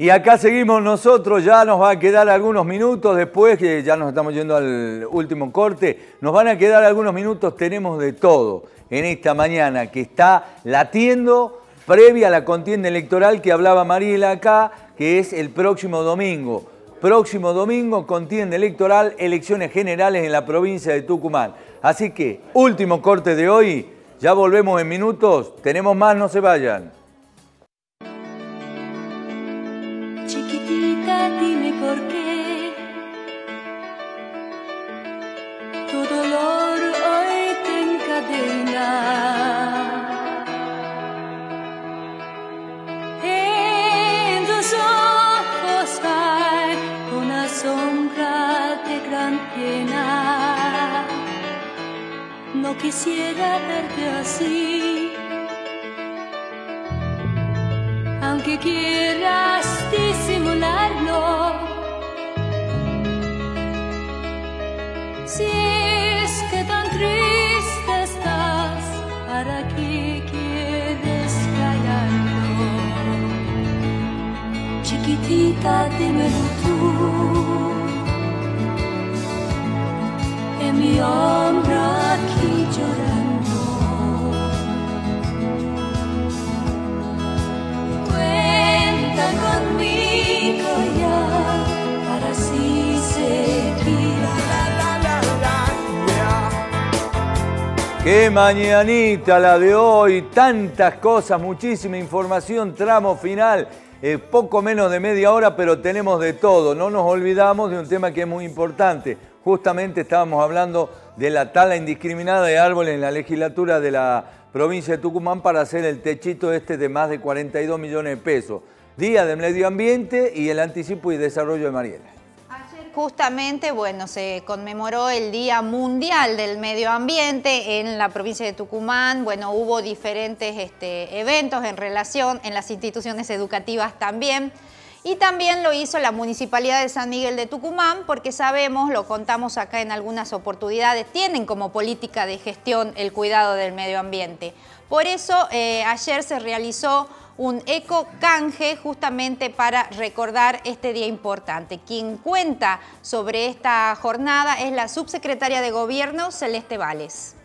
Y acá seguimos nosotros, ya nos va a quedar algunos minutos después, que ya nos estamos yendo al último corte, nos van a quedar algunos minutos, tenemos de todo en esta mañana que está latiendo previa a la contienda electoral que hablaba Mariela acá, que es el próximo domingo. Próximo domingo, contienda electoral, elecciones generales en la provincia de Tucumán. Así que, último corte de hoy, ya volvemos en minutos, tenemos más, no se vayan. En mi hombro aquí llorando cuenta conmigo ya para así seguir Qué mañanita la de hoy, tantas cosas, muchísima información, tramo final. Eh, poco menos de media hora, pero tenemos de todo. No nos olvidamos de un tema que es muy importante. Justamente estábamos hablando de la tala indiscriminada de árboles en la legislatura de la provincia de Tucumán para hacer el techito este de más de 42 millones de pesos. Día de Medio Ambiente y el anticipo y desarrollo de Mariela justamente, bueno, se conmemoró el Día Mundial del Medio Ambiente en la provincia de Tucumán. Bueno, hubo diferentes este, eventos en relación, en las instituciones educativas también. Y también lo hizo la Municipalidad de San Miguel de Tucumán, porque sabemos, lo contamos acá en algunas oportunidades, tienen como política de gestión el cuidado del medio ambiente. Por eso eh, ayer se realizó un eco canje justamente para recordar este día importante. Quien cuenta sobre esta jornada es la subsecretaria de Gobierno, Celeste Vales.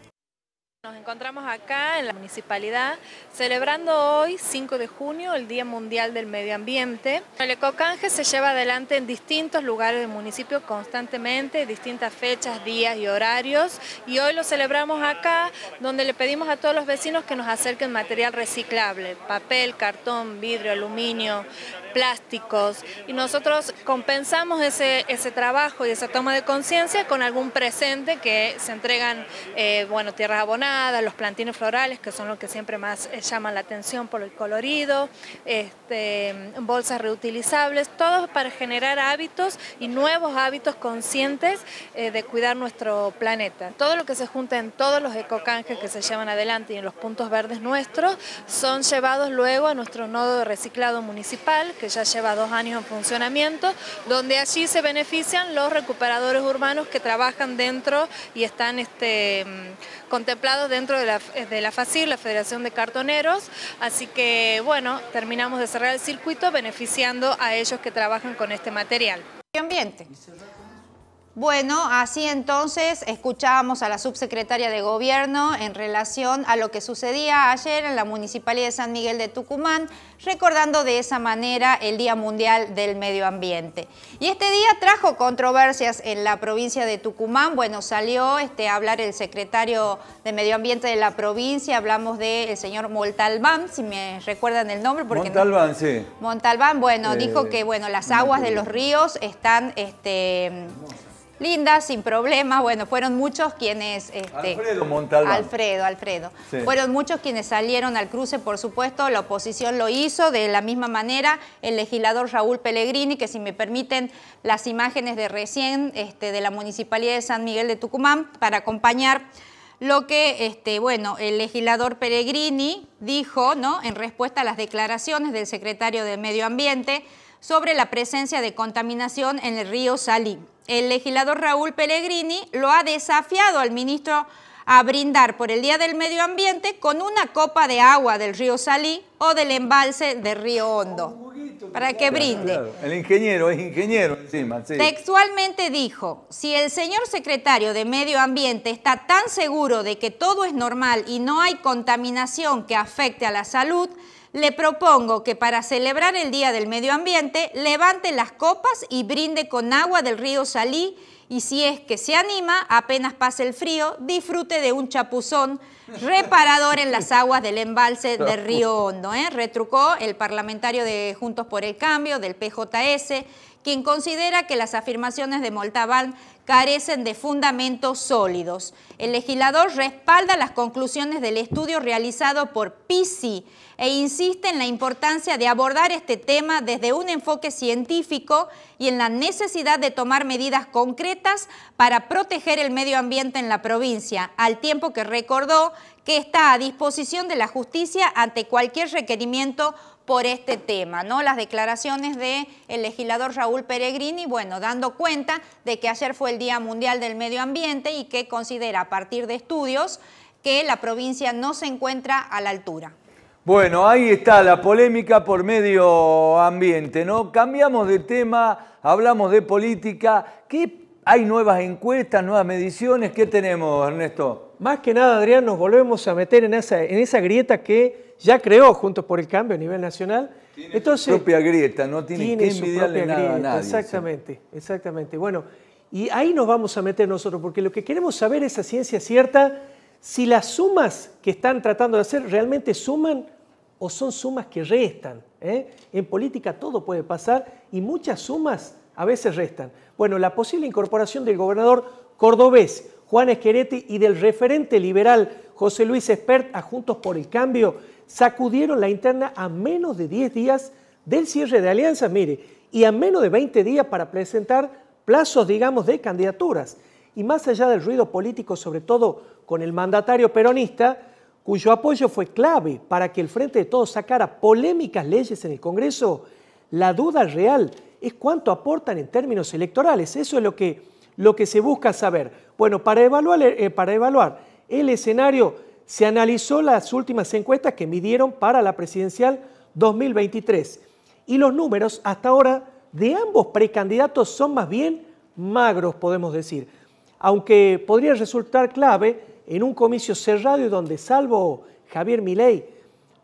Nos encontramos acá en la municipalidad celebrando hoy, 5 de junio, el Día Mundial del Medio Ambiente. El ecocanje se lleva adelante en distintos lugares del municipio constantemente, distintas fechas, días y horarios. Y hoy lo celebramos acá, donde le pedimos a todos los vecinos que nos acerquen material reciclable, papel, cartón, vidrio, aluminio, plásticos. Y nosotros compensamos ese, ese trabajo y esa toma de conciencia con algún presente que se entregan, eh, bueno, tierras abonadas, los plantines florales, que son los que siempre más eh, llaman la atención por el colorido, este, bolsas reutilizables, todo para generar hábitos y nuevos hábitos conscientes eh, de cuidar nuestro planeta. Todo lo que se junta en todos los ecocanjes que se llevan adelante y en los puntos verdes nuestros son llevados luego a nuestro nodo de reciclado municipal, que ya lleva dos años en funcionamiento, donde allí se benefician los recuperadores urbanos que trabajan dentro y están este, mm, contemplados dentro de la, de la la Federación de Cartoneros, así que bueno, terminamos de cerrar el circuito beneficiando a ellos que trabajan con este material. Ambiente. Bueno, así entonces escuchábamos a la subsecretaria de Gobierno en relación a lo que sucedía ayer en la Municipalidad de San Miguel de Tucumán, recordando de esa manera el Día Mundial del Medio Ambiente. Y este día trajo controversias en la provincia de Tucumán. Bueno, salió este, a hablar el secretario de Medio Ambiente de la provincia, hablamos del señor Montalbán, si me recuerdan el nombre. Porque Montalbán, sí. Montalbán, bueno, dijo eh, que bueno, las aguas de los ríos están... Este, Linda, sin problemas. Bueno, fueron muchos quienes... Este, Alfredo Montalvo. Alfredo, Alfredo. Fueron muchos quienes salieron al cruce, por supuesto, la oposición lo hizo de la misma manera. El legislador Raúl Pellegrini, que si me permiten las imágenes de recién este, de la Municipalidad de San Miguel de Tucumán, para acompañar lo que, este, bueno, el legislador Pellegrini dijo, ¿no?, en respuesta a las declaraciones del secretario de Medio Ambiente sobre la presencia de contaminación en el río Salí el legislador Raúl Pellegrini lo ha desafiado al ministro a brindar por el Día del Medio Ambiente con una copa de agua del río Salí o del embalse del río Hondo. Para que brinde. El ingeniero es ingeniero encima. Textualmente dijo, si el señor secretario de Medio Ambiente está tan seguro de que todo es normal y no hay contaminación que afecte a la salud, le propongo que para celebrar el Día del Medio Ambiente levante las copas y brinde con agua del río Salí y si es que se anima, apenas pase el frío, disfrute de un chapuzón reparador en las aguas del embalse del río Hondo. ¿eh? Retrucó el parlamentario de Juntos por el Cambio, del PJS, quien considera que las afirmaciones de Moltaván carecen de fundamentos sólidos. El legislador respalda las conclusiones del estudio realizado por PISI e insiste en la importancia de abordar este tema desde un enfoque científico y en la necesidad de tomar medidas concretas para proteger el medio ambiente en la provincia, al tiempo que recordó que está a disposición de la justicia ante cualquier requerimiento por este tema, ¿no? Las declaraciones del legislador Raúl Peregrini, bueno, dando cuenta de que ayer fue el Día Mundial del Medio Ambiente y que considera a partir de estudios que la provincia no se encuentra a la altura. Bueno, ahí está la polémica por medio ambiente, ¿no? Cambiamos de tema, hablamos de política. hay nuevas encuestas, nuevas mediciones? ¿Qué tenemos, Ernesto? Más que nada, Adrián, nos volvemos a meter en esa, en esa grieta que ya creó Juntos por el Cambio a nivel nacional. Tiene su propia grieta, no tiene, tiene que grieta, Exactamente, exactamente. Bueno, y ahí nos vamos a meter nosotros, porque lo que queremos saber es a ciencia cierta si las sumas que están tratando de hacer realmente suman o son sumas que restan. ¿eh? En política todo puede pasar y muchas sumas a veces restan. Bueno, la posible incorporación del gobernador cordobés Juan Esquerete y del referente liberal José Luis Espert a Juntos por el Cambio sacudieron la interna a menos de 10 días del cierre de alianzas, mire, y a menos de 20 días para presentar plazos, digamos, de candidaturas. Y más allá del ruido político, sobre todo con el mandatario peronista, cuyo apoyo fue clave para que el Frente de Todos sacara polémicas leyes en el Congreso, la duda real es cuánto aportan en términos electorales. Eso es lo que, lo que se busca saber. Bueno, para evaluar, eh, para evaluar el escenario se analizó las últimas encuestas que midieron para la presidencial 2023 y los números hasta ahora de ambos precandidatos son más bien magros, podemos decir, aunque podría resultar clave en un comicio cerrado y donde, salvo Javier Milei,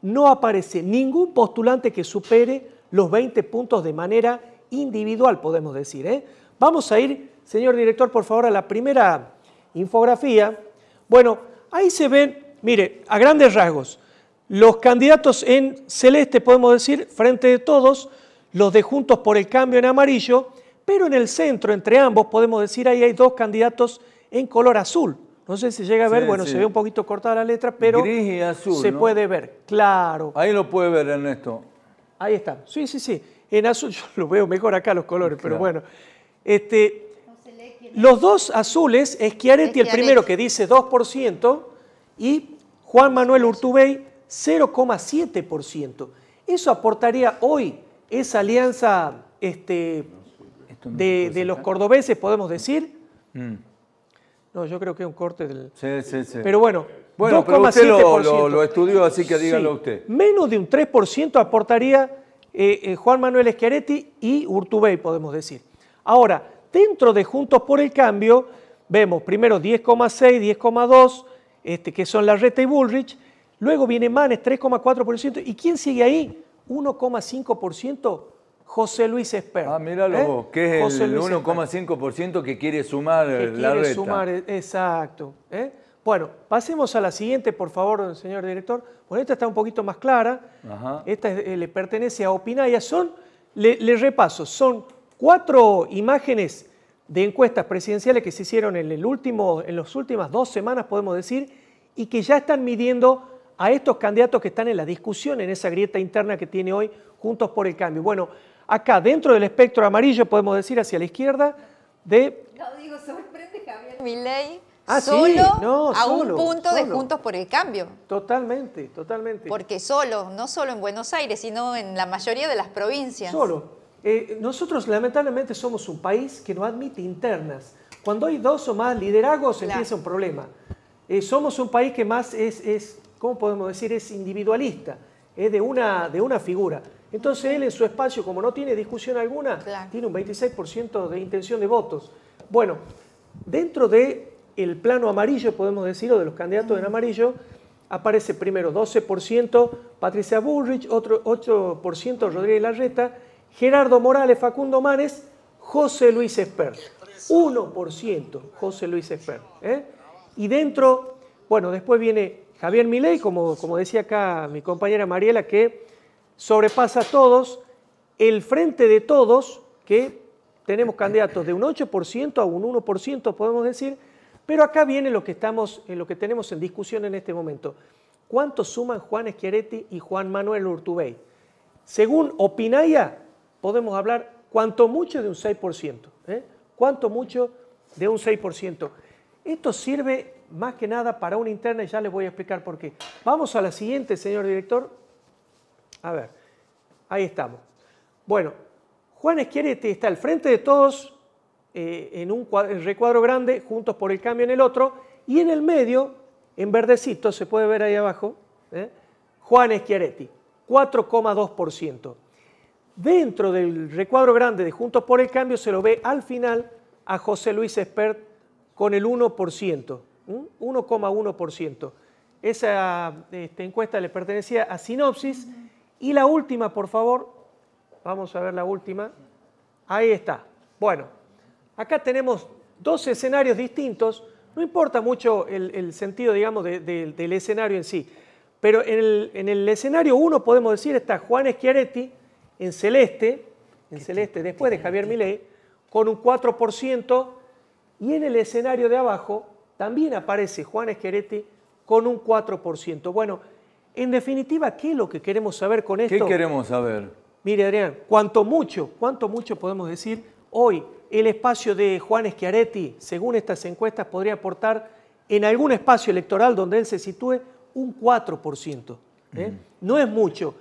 no aparece ningún postulante que supere los 20 puntos de manera individual, podemos decir. ¿eh? Vamos a ir, señor director, por favor, a la primera infografía. Bueno, ahí se ven Mire, a grandes rasgos, los candidatos en celeste, podemos decir, frente de todos, los de Juntos por el Cambio en amarillo, pero en el centro, entre ambos, podemos decir, ahí hay dos candidatos en color azul. No sé si llega a ver, bueno, se ve un poquito cortada la letra, pero se puede ver, claro. Ahí lo puede ver, Ernesto. Ahí está, sí, sí, sí. En azul, yo lo veo mejor acá los colores, pero bueno. Este, los dos azules, Schiaretti, el primero que dice 2%, y Juan Manuel Urtubey 0,7%. Eso aportaría hoy esa alianza este, de, los cordobeses, podemos decir. Mm. No, yo creo que es un corte del... Sí, sí, sí. Pero bueno, bueno, lo, estudió, así que dígalo usted. Menos de un 3% aportaría eh, eh, Juan Manuel Schiaretti y Urtubey, podemos decir. Ahora, dentro de Juntos por el Cambio, vemos primero 10,6, 10,2, este, que son la reta y Bullrich. Luego viene Manes, 3,4%. ¿Y quién sigue ahí? 1,5%. José Luis Esper. Ah, míralo ¿eh? que es el 1,5% que quiere sumar que quiere sumar, exacto. ¿eh? Bueno, pasemos a la siguiente, por favor, señor director. Bueno, esta está un poquito más clara. Esta eh, le pertenece a Opinaya. Son, le, le, repaso, son cuatro imágenes de encuestas presidenciales que se hicieron en, el último, en las últimas dos semanas, podemos decir, y que ya están midiendo a estos candidatos que están en la discusión, en esa grieta interna que tiene hoy Juntos por el Cambio. Bueno, acá dentro del espectro amarillo, podemos decir hacia la izquierda, de... No, digo, sorprende Javier Milei ah, solo a un punto de Juntos por el Cambio. Totalmente, totalmente. Porque solo, no solo en Buenos Aires, sino en la mayoría de las provincias. Solo, eh, nosotros lamentablemente somos un país que no admite internas. Cuando hay dos o más liderazgos empieza un problema. Eh, somos un país que más es, es, ¿cómo podemos decir? Es individualista, es de una, de una figura. Entonces él en su espacio, como no tiene discusión alguna, tiene un 26% de intención de votos. Bueno, dentro del el plano amarillo, podemos decirlo de los candidatos en amarillo, aparece primero 12% Patricia Bullrich, otro 8% Rodríguez Larreta Gerardo Morales, Facundo Manes, José Luis Esper. 1% José Luis Esper. ¿eh? Y dentro, bueno, después viene Javier Milei, como, como decía acá mi compañera Mariela, que sobrepasa a todos. El frente de todos, que tenemos candidatos de un 8% a un 1%, podemos decir, pero acá viene lo que, estamos, lo que tenemos en discusión en este momento. ¿Cuánto suman Juan Schiaretti y Juan Manuel Urtubey? Según Opinaya, podemos hablar cuánto mucho de un 6%, ¿Cuánto ¿eh? mucho de un 6%. Esto sirve más que nada para una interna y ya les voy a explicar por qué. Vamos a la siguiente, señor director. A ver, ahí estamos. Bueno, Juan esquieretti está al frente de todos eh, en un recuadro grande, juntos por el cambio en el otro, y en el medio, en verdecito, se puede ver ahí abajo, ¿eh? Juan esquieretti 4,2%. Dentro del recuadro grande de Juntos por el Cambio se lo ve al final a José Luis Espert con el 1%, 1,1%. Esa este, encuesta le pertenecía a Sinopsis. Y la última, por favor, vamos a ver la última. Ahí está. Bueno, acá tenemos dos escenarios distintos. No importa mucho el, sentido, digamos, del escenario en sí. Pero en el, escenario 1, podemos decir, está Juan Schiaretti, en celeste, en celeste después de Javier Milei, con un 4%, y en el escenario de abajo también aparece Juan Esqueretti con un 4%. Bueno, en definitiva, ¿qué es lo que queremos saber con esto? ¿Qué queremos saber? Mire, Adrián, cuánto mucho, cuánto mucho podemos decir, hoy el espacio de Juan Schiaretti, según estas encuestas, podría aportar en algún espacio electoral donde él se sitúe un 4%. ¿eh? Mm. No es mucho,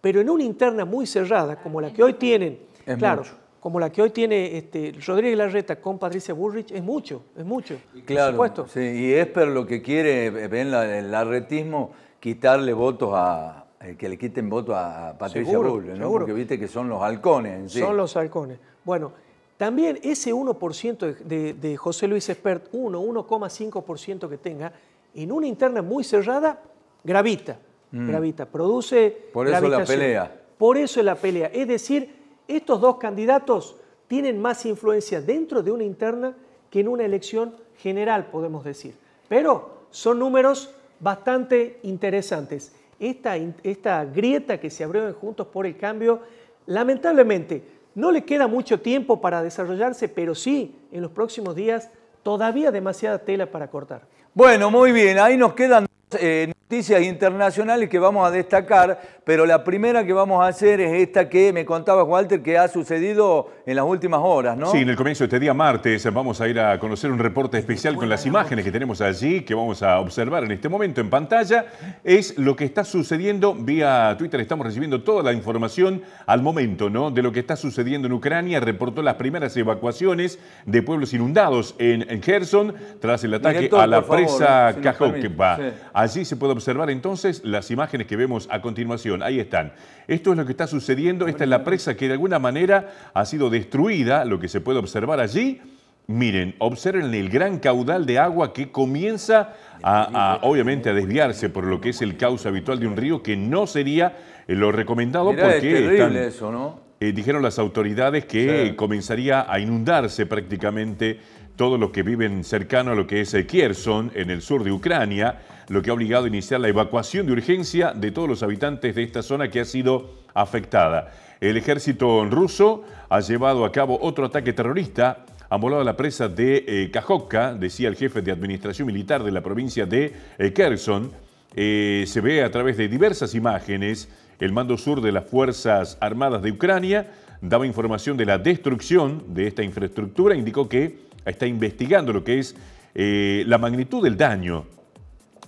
pero en una interna muy cerrada, como la que hoy tienen, claro, como la que hoy tiene este, Rodríguez Larreta con Patricia Burrich, es mucho, es mucho. por supuesto. Sí, y Esper lo que quiere, ven el larretismo, quitarle votos a, eh, que le quiten voto a Patricia seguro, Porque viste que son los halcones. En sí. Son los halcones. Bueno, también ese 1% de, José Luis Espert, 1,5% que tenga, en una interna muy cerrada, gravita. Mm. gravita, produce... Por eso la pelea. Por eso la pelea. Es decir, estos dos candidatos tienen más influencia dentro de una interna que en una elección general, podemos decir. Pero son números bastante interesantes. Esta, esta grieta que se abrió en Juntos por el Cambio, lamentablemente, no le queda mucho tiempo para desarrollarse, pero sí, en los próximos días, todavía demasiada tela para cortar. Bueno, muy bien, ahí nos quedan... Eh, noticias internacionales que vamos a destacar, pero la primera que vamos a hacer es esta que me contaba Walter que ha sucedido en las últimas horas, ¿no? Sí, en el comienzo de este día martes vamos a ir a conocer un reporte especial con las imágenes que tenemos allí, que vamos a observar en este momento en pantalla, es lo que está sucediendo vía Twitter, estamos recibiendo toda la información al momento, ¿no? De lo que está sucediendo en Ucrania, reportó las primeras evacuaciones de pueblos inundados en, Gerson tras el ataque a la presa Kakhovka eh, Allí se puede observar entonces las imágenes que vemos a continuación. Ahí están. Esto es lo que está sucediendo. Esta es la presa que de alguna manera ha sido destruida, lo que se puede observar allí. Miren, observen el gran caudal de agua que comienza a, obviamente a desviarse por lo que es el cauce habitual de un río que no sería eh, lo recomendado porque eso, ¿no? Eh, dijeron las autoridades que comenzaría a inundarse prácticamente todos los que viven cercano a lo que es eh, Kherson, en el sur de Ucrania, lo que ha obligado a iniciar la evacuación de urgencia de todos los habitantes de esta zona que ha sido afectada. El ejército ruso ha llevado a cabo otro ataque terrorista, ha molado la presa de eh, Kajokka, decía el jefe de administración militar de la provincia de eh, Kerson. se ve a través de diversas imágenes el mando sur de las Fuerzas Armadas de Ucrania daba información de la destrucción de esta infraestructura, indicó que está investigando lo que es eh, la magnitud del daño,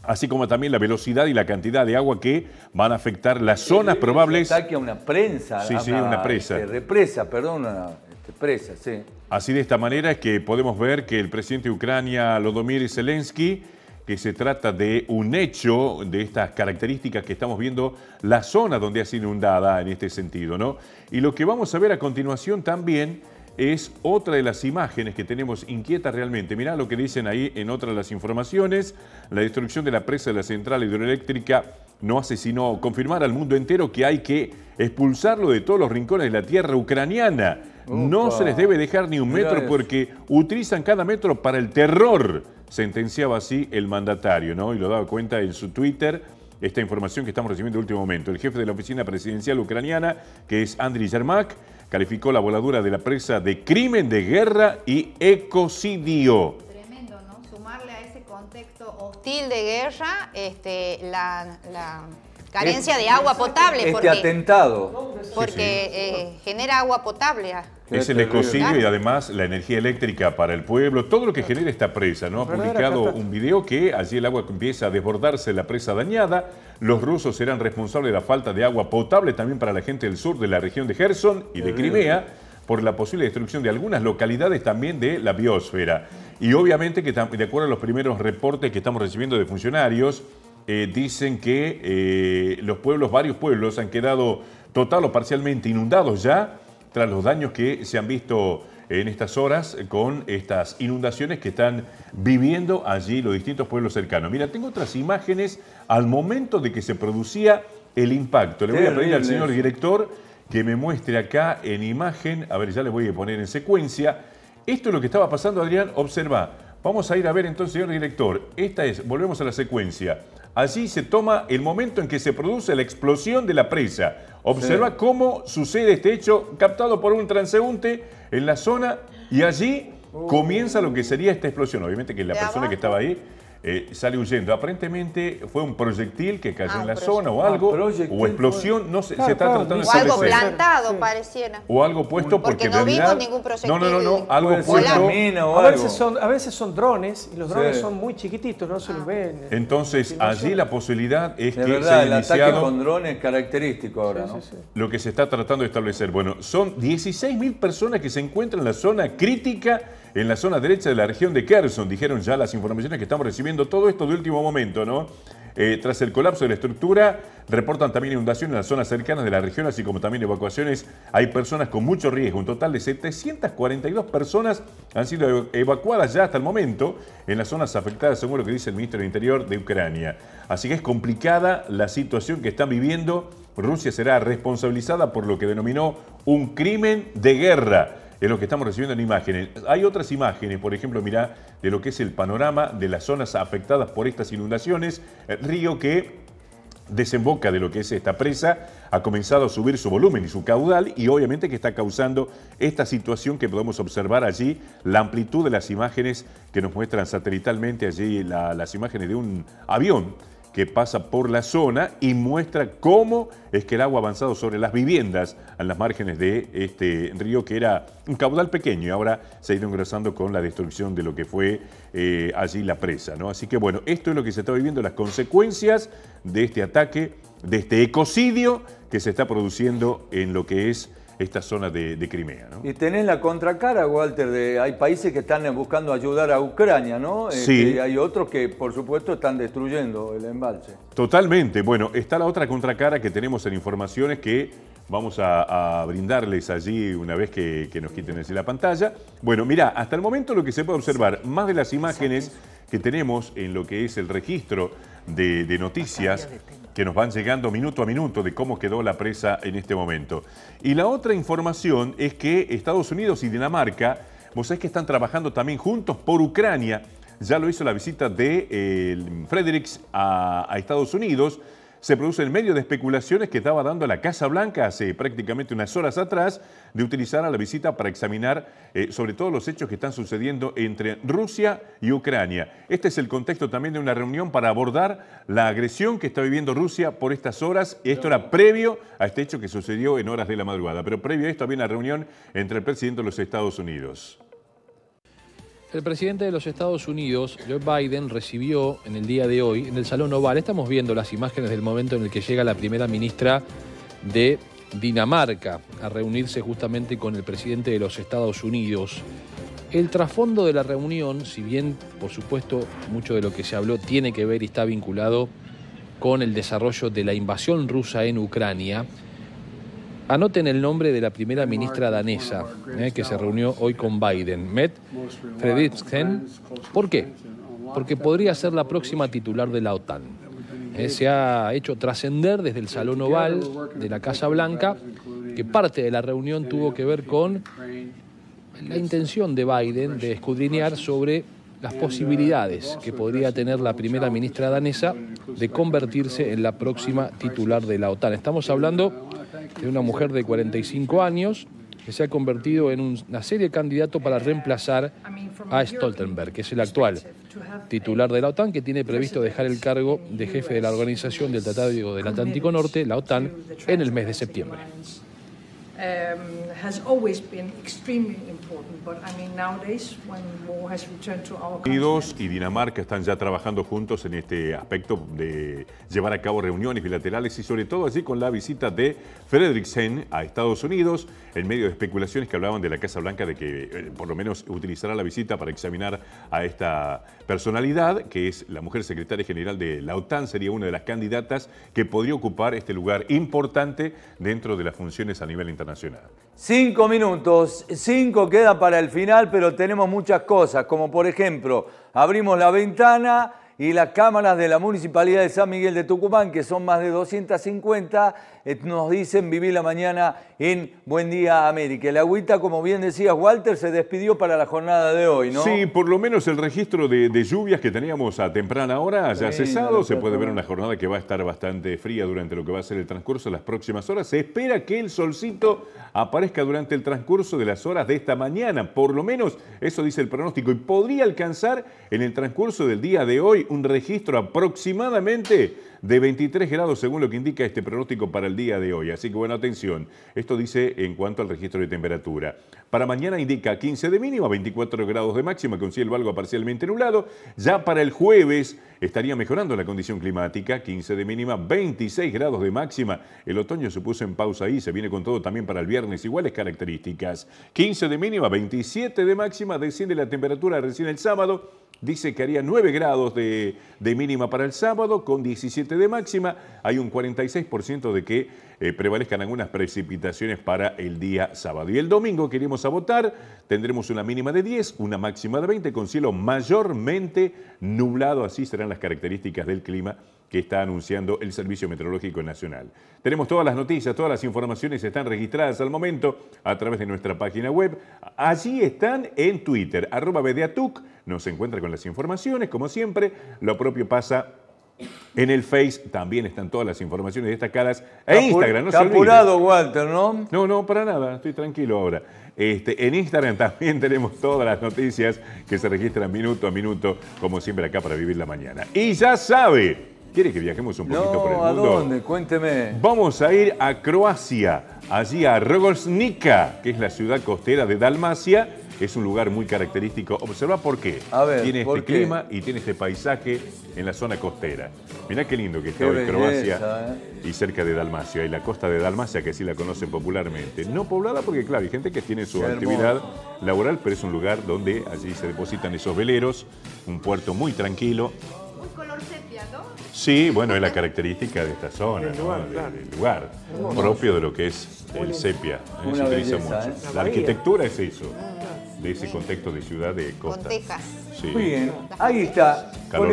así como también la velocidad y la cantidad de agua que van a afectar las zonas probables. Ataque a una prensa, sí, sí, una, presa. Este, represa, perdón, una este, presa, sí. Así de esta manera es que podemos ver que el presidente de Ucrania, Lodomir Zelensky, que se trata de un hecho de estas características que estamos viendo, la zona donde ha sido inundada en este sentido, ¿no? Y lo que vamos a ver a continuación también es otra de las imágenes que tenemos inquieta realmente. Mirá lo que dicen ahí en otra de las informaciones. La destrucción de la presa de la central hidroeléctrica no hace sino confirmar al mundo entero que hay que expulsarlo de todos los rincones de la tierra ucraniana. No se les debe dejar ni un metro porque utilizan cada metro para el terror, sentenciaba así el mandatario, ¿no? Y lo daba cuenta en su Twitter esta información que estamos recibiendo de último momento. El jefe de la oficina presidencial ucraniana, que es Andriy Yermak, calificó la voladura de la presa de crimen de guerra y ecocidio. Tremendo, ¿no? Sumarle a ese contexto hostil de guerra, este, la, la Carencia de agua este potable. Este atentado. Porque eh, genera agua potable. Ah. Es el ecocidio y además la energía eléctrica para el pueblo, todo lo que genera esta presa, ¿no? Ha publicado un video que allí el agua empieza a desbordarse la presa dañada, los rusos serán responsables de la falta de agua potable también para la gente del sur de la región de Gerson y de Crimea por la posible destrucción de algunas localidades también de la biosfera. Y obviamente que de acuerdo a los primeros reportes que estamos recibiendo de funcionarios, eh, dicen que eh, los pueblos, varios pueblos, han quedado total o parcialmente inundados ya tras los daños que se han visto en estas horas con estas inundaciones que están viviendo allí los distintos pueblos cercanos. Mira, tengo otras imágenes al momento de que se producía el impacto. Le voy a pedir al señor director que me muestre acá en imagen, a ver, ya le voy a poner en secuencia. Esto es lo que estaba pasando, Adrián, observa. Vamos a ir a ver entonces, señor director, esta es, volvemos a la secuencia. Allí se toma el momento en que se produce la explosión de la presa. Observa cómo sucede este hecho captado por un transeúnte en la zona y allí uh. comienza lo que sería esta explosión. Obviamente que la persona que estaba ahí eh, sale huyendo. Aparentemente fue un proyectil que cayó ah, en la zona o ah, algo, o explosión, no sé, se está tratando de O algo plantado, pareciera. O algo puesto porque, porque no vimos ningún proyectil. No, no, no, algo puesto. O a, veces son, a veces son drones, y los drones son muy chiquititos, no se los ah. ven. Entonces, allí la posibilidad es que verdad, el ataque con drones característico ahora, ¿no? Lo que se está tratando de establecer. Bueno, son 16.000 personas que se encuentran en la zona crítica en la zona derecha de la región de Kherson, dijeron ya las informaciones que estamos recibiendo, todo esto de último momento, ¿no? Eh, tras el colapso de la estructura, reportan también inundaciones en las zonas cercanas de la región, así como también evacuaciones. Hay personas con mucho riesgo. Un total de 742 personas han sido evacuadas ya hasta el momento en las zonas afectadas, según lo que dice el ministro del Interior de Ucrania. Así que es complicada la situación que están viviendo. Rusia será responsabilizada por lo que denominó un crimen de guerra de lo que estamos recibiendo en imágenes. Hay otras imágenes, por ejemplo, mirá, de lo que es el panorama de las zonas afectadas por estas inundaciones. El eh, río que desemboca de lo que es esta presa, ha comenzado a subir su volumen y su caudal y obviamente que está causando esta situación que podemos observar allí, la amplitud de las imágenes que nos muestran satelitalmente allí, las imágenes de un avión que pasa por la zona y muestra cómo es que el agua ha avanzado sobre las viviendas a las márgenes de este río que era un caudal pequeño y ahora se ha ido engrosando con la destrucción de lo que fue eh, allí la presa. ¿no? Así que bueno, esto es lo que se está viviendo, las consecuencias de este ataque, de este ecocidio que se está produciendo en lo que es esta zona de, Crimea. ¿no? Y tenés la contracara, Walter, de hay países que están buscando ayudar a Ucrania, ¿no? Este, sí. hay otros que, por supuesto, están destruyendo el embalse. Totalmente. Bueno, está la otra contracara que tenemos en informaciones que vamos a, brindarles allí una vez que, nos quiten la pantalla. Bueno, mirá, hasta el momento lo que se puede observar, más de las imágenes que tenemos en lo que es el registro de noticias que nos van llegando minuto a minuto de cómo quedó la presa en este momento. Y la otra información es que Estados Unidos y Dinamarca, vos sabés que están trabajando también juntos por Ucrania. Ya lo hizo la visita de eh, Fredericks a Estados Unidos se produce en medio de especulaciones que estaba dando la Casa Blanca hace prácticamente unas horas atrás de utilizar a la visita para examinar eh, sobre todo los hechos que están sucediendo entre Rusia y Ucrania. Este es el contexto también de una reunión para abordar la agresión que está viviendo Rusia por estas horas. Esto era previo a este hecho que sucedió en horas de la madrugada, pero previo a esto había una reunión entre el presidente de los Estados Unidos. El presidente de los Estados Unidos, Joe Biden, recibió en el día de hoy en el Salón Oval, estamos viendo las imágenes del momento en el que llega la primera ministra de Dinamarca a reunirse justamente con el presidente de los Estados Unidos. El trasfondo de la reunión, si bien por supuesto mucho de lo que se habló tiene que ver y está vinculado con el desarrollo de la invasión rusa en Ucrania, Anoten el nombre de la primera ministra danesa eh, que se reunió hoy con Biden, Met Fredriksen. ¿Por qué? Porque podría ser la próxima titular de la OTAN. Eh, se ha hecho trascender desde el Salón Oval de la Casa Blanca que parte de la reunión tuvo que ver con la intención de Biden de escudriñar sobre las posibilidades que podría tener la primera ministra danesa de convertirse en la próxima titular de la OTAN. Estamos hablando de una mujer de 45 años que se ha convertido en una serie de candidato para reemplazar a Stoltenberg, que es el actual titular de la OTAN, que tiene previsto dejar el cargo de jefe de la Organización del Tratado del Atlántico Norte, la OTAN, en el mes de septiembre um, has always been extremely important, but I mean nowadays when war has returned to Unidos y Dinamarca están ya trabajando juntos en este aspecto de llevar a cabo reuniones bilaterales y sobre todo allí con la visita de Frederiksen a Estados Unidos en medio de especulaciones que hablaban de la Casa Blanca de que eh, por lo menos utilizará la visita para examinar a esta personalidad que es la mujer secretaria general de la OTAN sería una de las candidatas que podría ocupar este lugar importante dentro de las funciones a nivel internacional. Nacional. Cinco minutos, cinco queda para el final, pero tenemos muchas cosas, como por ejemplo, abrimos la ventana y las cámaras de la Municipalidad de San Miguel de Tucumán, que son más de 250, eh, nos dicen vivir la mañana en Buen Día América. La agüita, como bien decías, Walter, se despidió para la jornada de hoy, ¿no? Sí, por lo menos el registro de, lluvias que teníamos a temprana hora ya ha cesado. se puede ver una jornada que va a estar bastante fría durante lo que va a ser el transcurso de las próximas horas. Se espera que el solcito aparezca durante el transcurso de las horas de esta mañana. Por lo menos eso dice el pronóstico. Y podría alcanzar en el transcurso del día de hoy un registro aproximadamente de 23 grados, según lo que indica este pronóstico para el día de hoy. Así que, bueno, atención. Esto dice en cuanto al registro de temperatura. Para mañana indica 15 de mínima, 24 grados de máxima, con cielo algo parcialmente nublado. Ya para el jueves estaría mejorando la condición climática, 15 de mínima, 26 grados de máxima. El otoño se puso en pausa ahí, se viene con todo también para el viernes, iguales características. 15 de mínima, 27 de máxima, desciende la temperatura recién el sábado. Dice que haría 9 grados de, de mínima para el sábado, con 17 de máxima. Hay un 46% de que eh, prevalezcan algunas precipitaciones para el día sábado. Y el domingo queremos a votar. Tendremos una mínima de 10, una máxima de 20, con cielo mayormente nublado. Así serán las características del clima que está anunciando el Servicio Meteorológico Nacional. Tenemos todas las noticias, todas las informaciones están registradas al momento a través de nuestra página web. Allí están en Twitter, arroba BDATUC. Nos encuentra con las informaciones, como siempre. Lo propio pasa en el Face también están todas las informaciones destacadas. E Instagram, no está se apurado, Walter, ¿no? No, no, para nada, estoy tranquilo ahora. Este, en Instagram también tenemos todas las noticias que se registran minuto a minuto, como siempre acá para vivir la mañana. Y ya sabe, ¿quiere que viajemos un poquito por el mundo? ¿A dónde? Cuénteme. Vamos a ir a Croacia, allí a Rogosnica, que es la ciudad costera de Dalmacia, es un lugar muy característico. Observa por qué. tiene este clima y tiene este paisaje en la zona costera. Mirá qué lindo que está hoy Croacia ¿eh? y cerca de Dalmacia. Y la costa de Dalmacia, que así la conocen popularmente. No poblada porque, claro, hay gente que tiene su actividad laboral, pero es un lugar donde allí se depositan esos veleros, un puerto muy tranquilo. Un color sepia, ¿no? Sí, bueno, es la característica de esta zona, ¿no? del lugar, propio de lo que es el sepia, ¿eh? se utiliza ¿eh? mucho. La arquitectura es eso. Ah de ese contexto de ciudad de costa. Con Muy bien, ahí está. Con,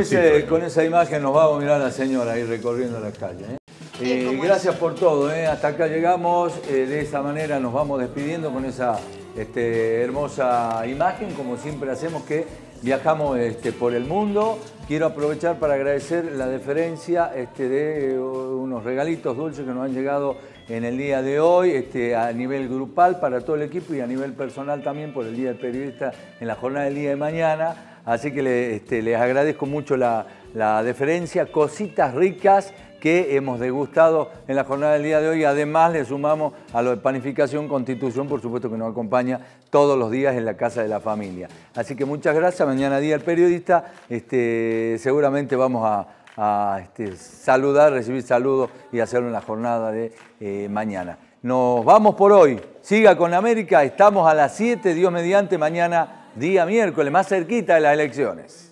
esa imagen nos vamos a mirar a la señora ahí recorriendo las calles. ¿eh? Eh, gracias por todo, ¿eh? hasta acá llegamos, de esa manera nos vamos despidiendo con esa este, hermosa imagen, como siempre hacemos que viajamos este, por el mundo. Quiero aprovechar para agradecer la deferencia este, de unos regalitos dulces que nos han llegado en el día de hoy, este, a nivel grupal para todo el equipo y a nivel personal también por el Día del Periodista en la jornada del día de mañana. Así que este, les agradezco mucho la, deferencia, cositas ricas que hemos degustado en la jornada del día de hoy. Además, le sumamos a lo de Panificación Constitución, por supuesto que nos acompaña todos los días en la Casa de la Familia. Así que muchas gracias. Mañana día del periodista. Este, seguramente vamos a, a este, saludar, recibir saludos y hacer una jornada de eh, mañana. Nos vamos por hoy. Siga con América. Estamos a las 7, Dios mediante, mañana día miércoles, más cerquita de las elecciones.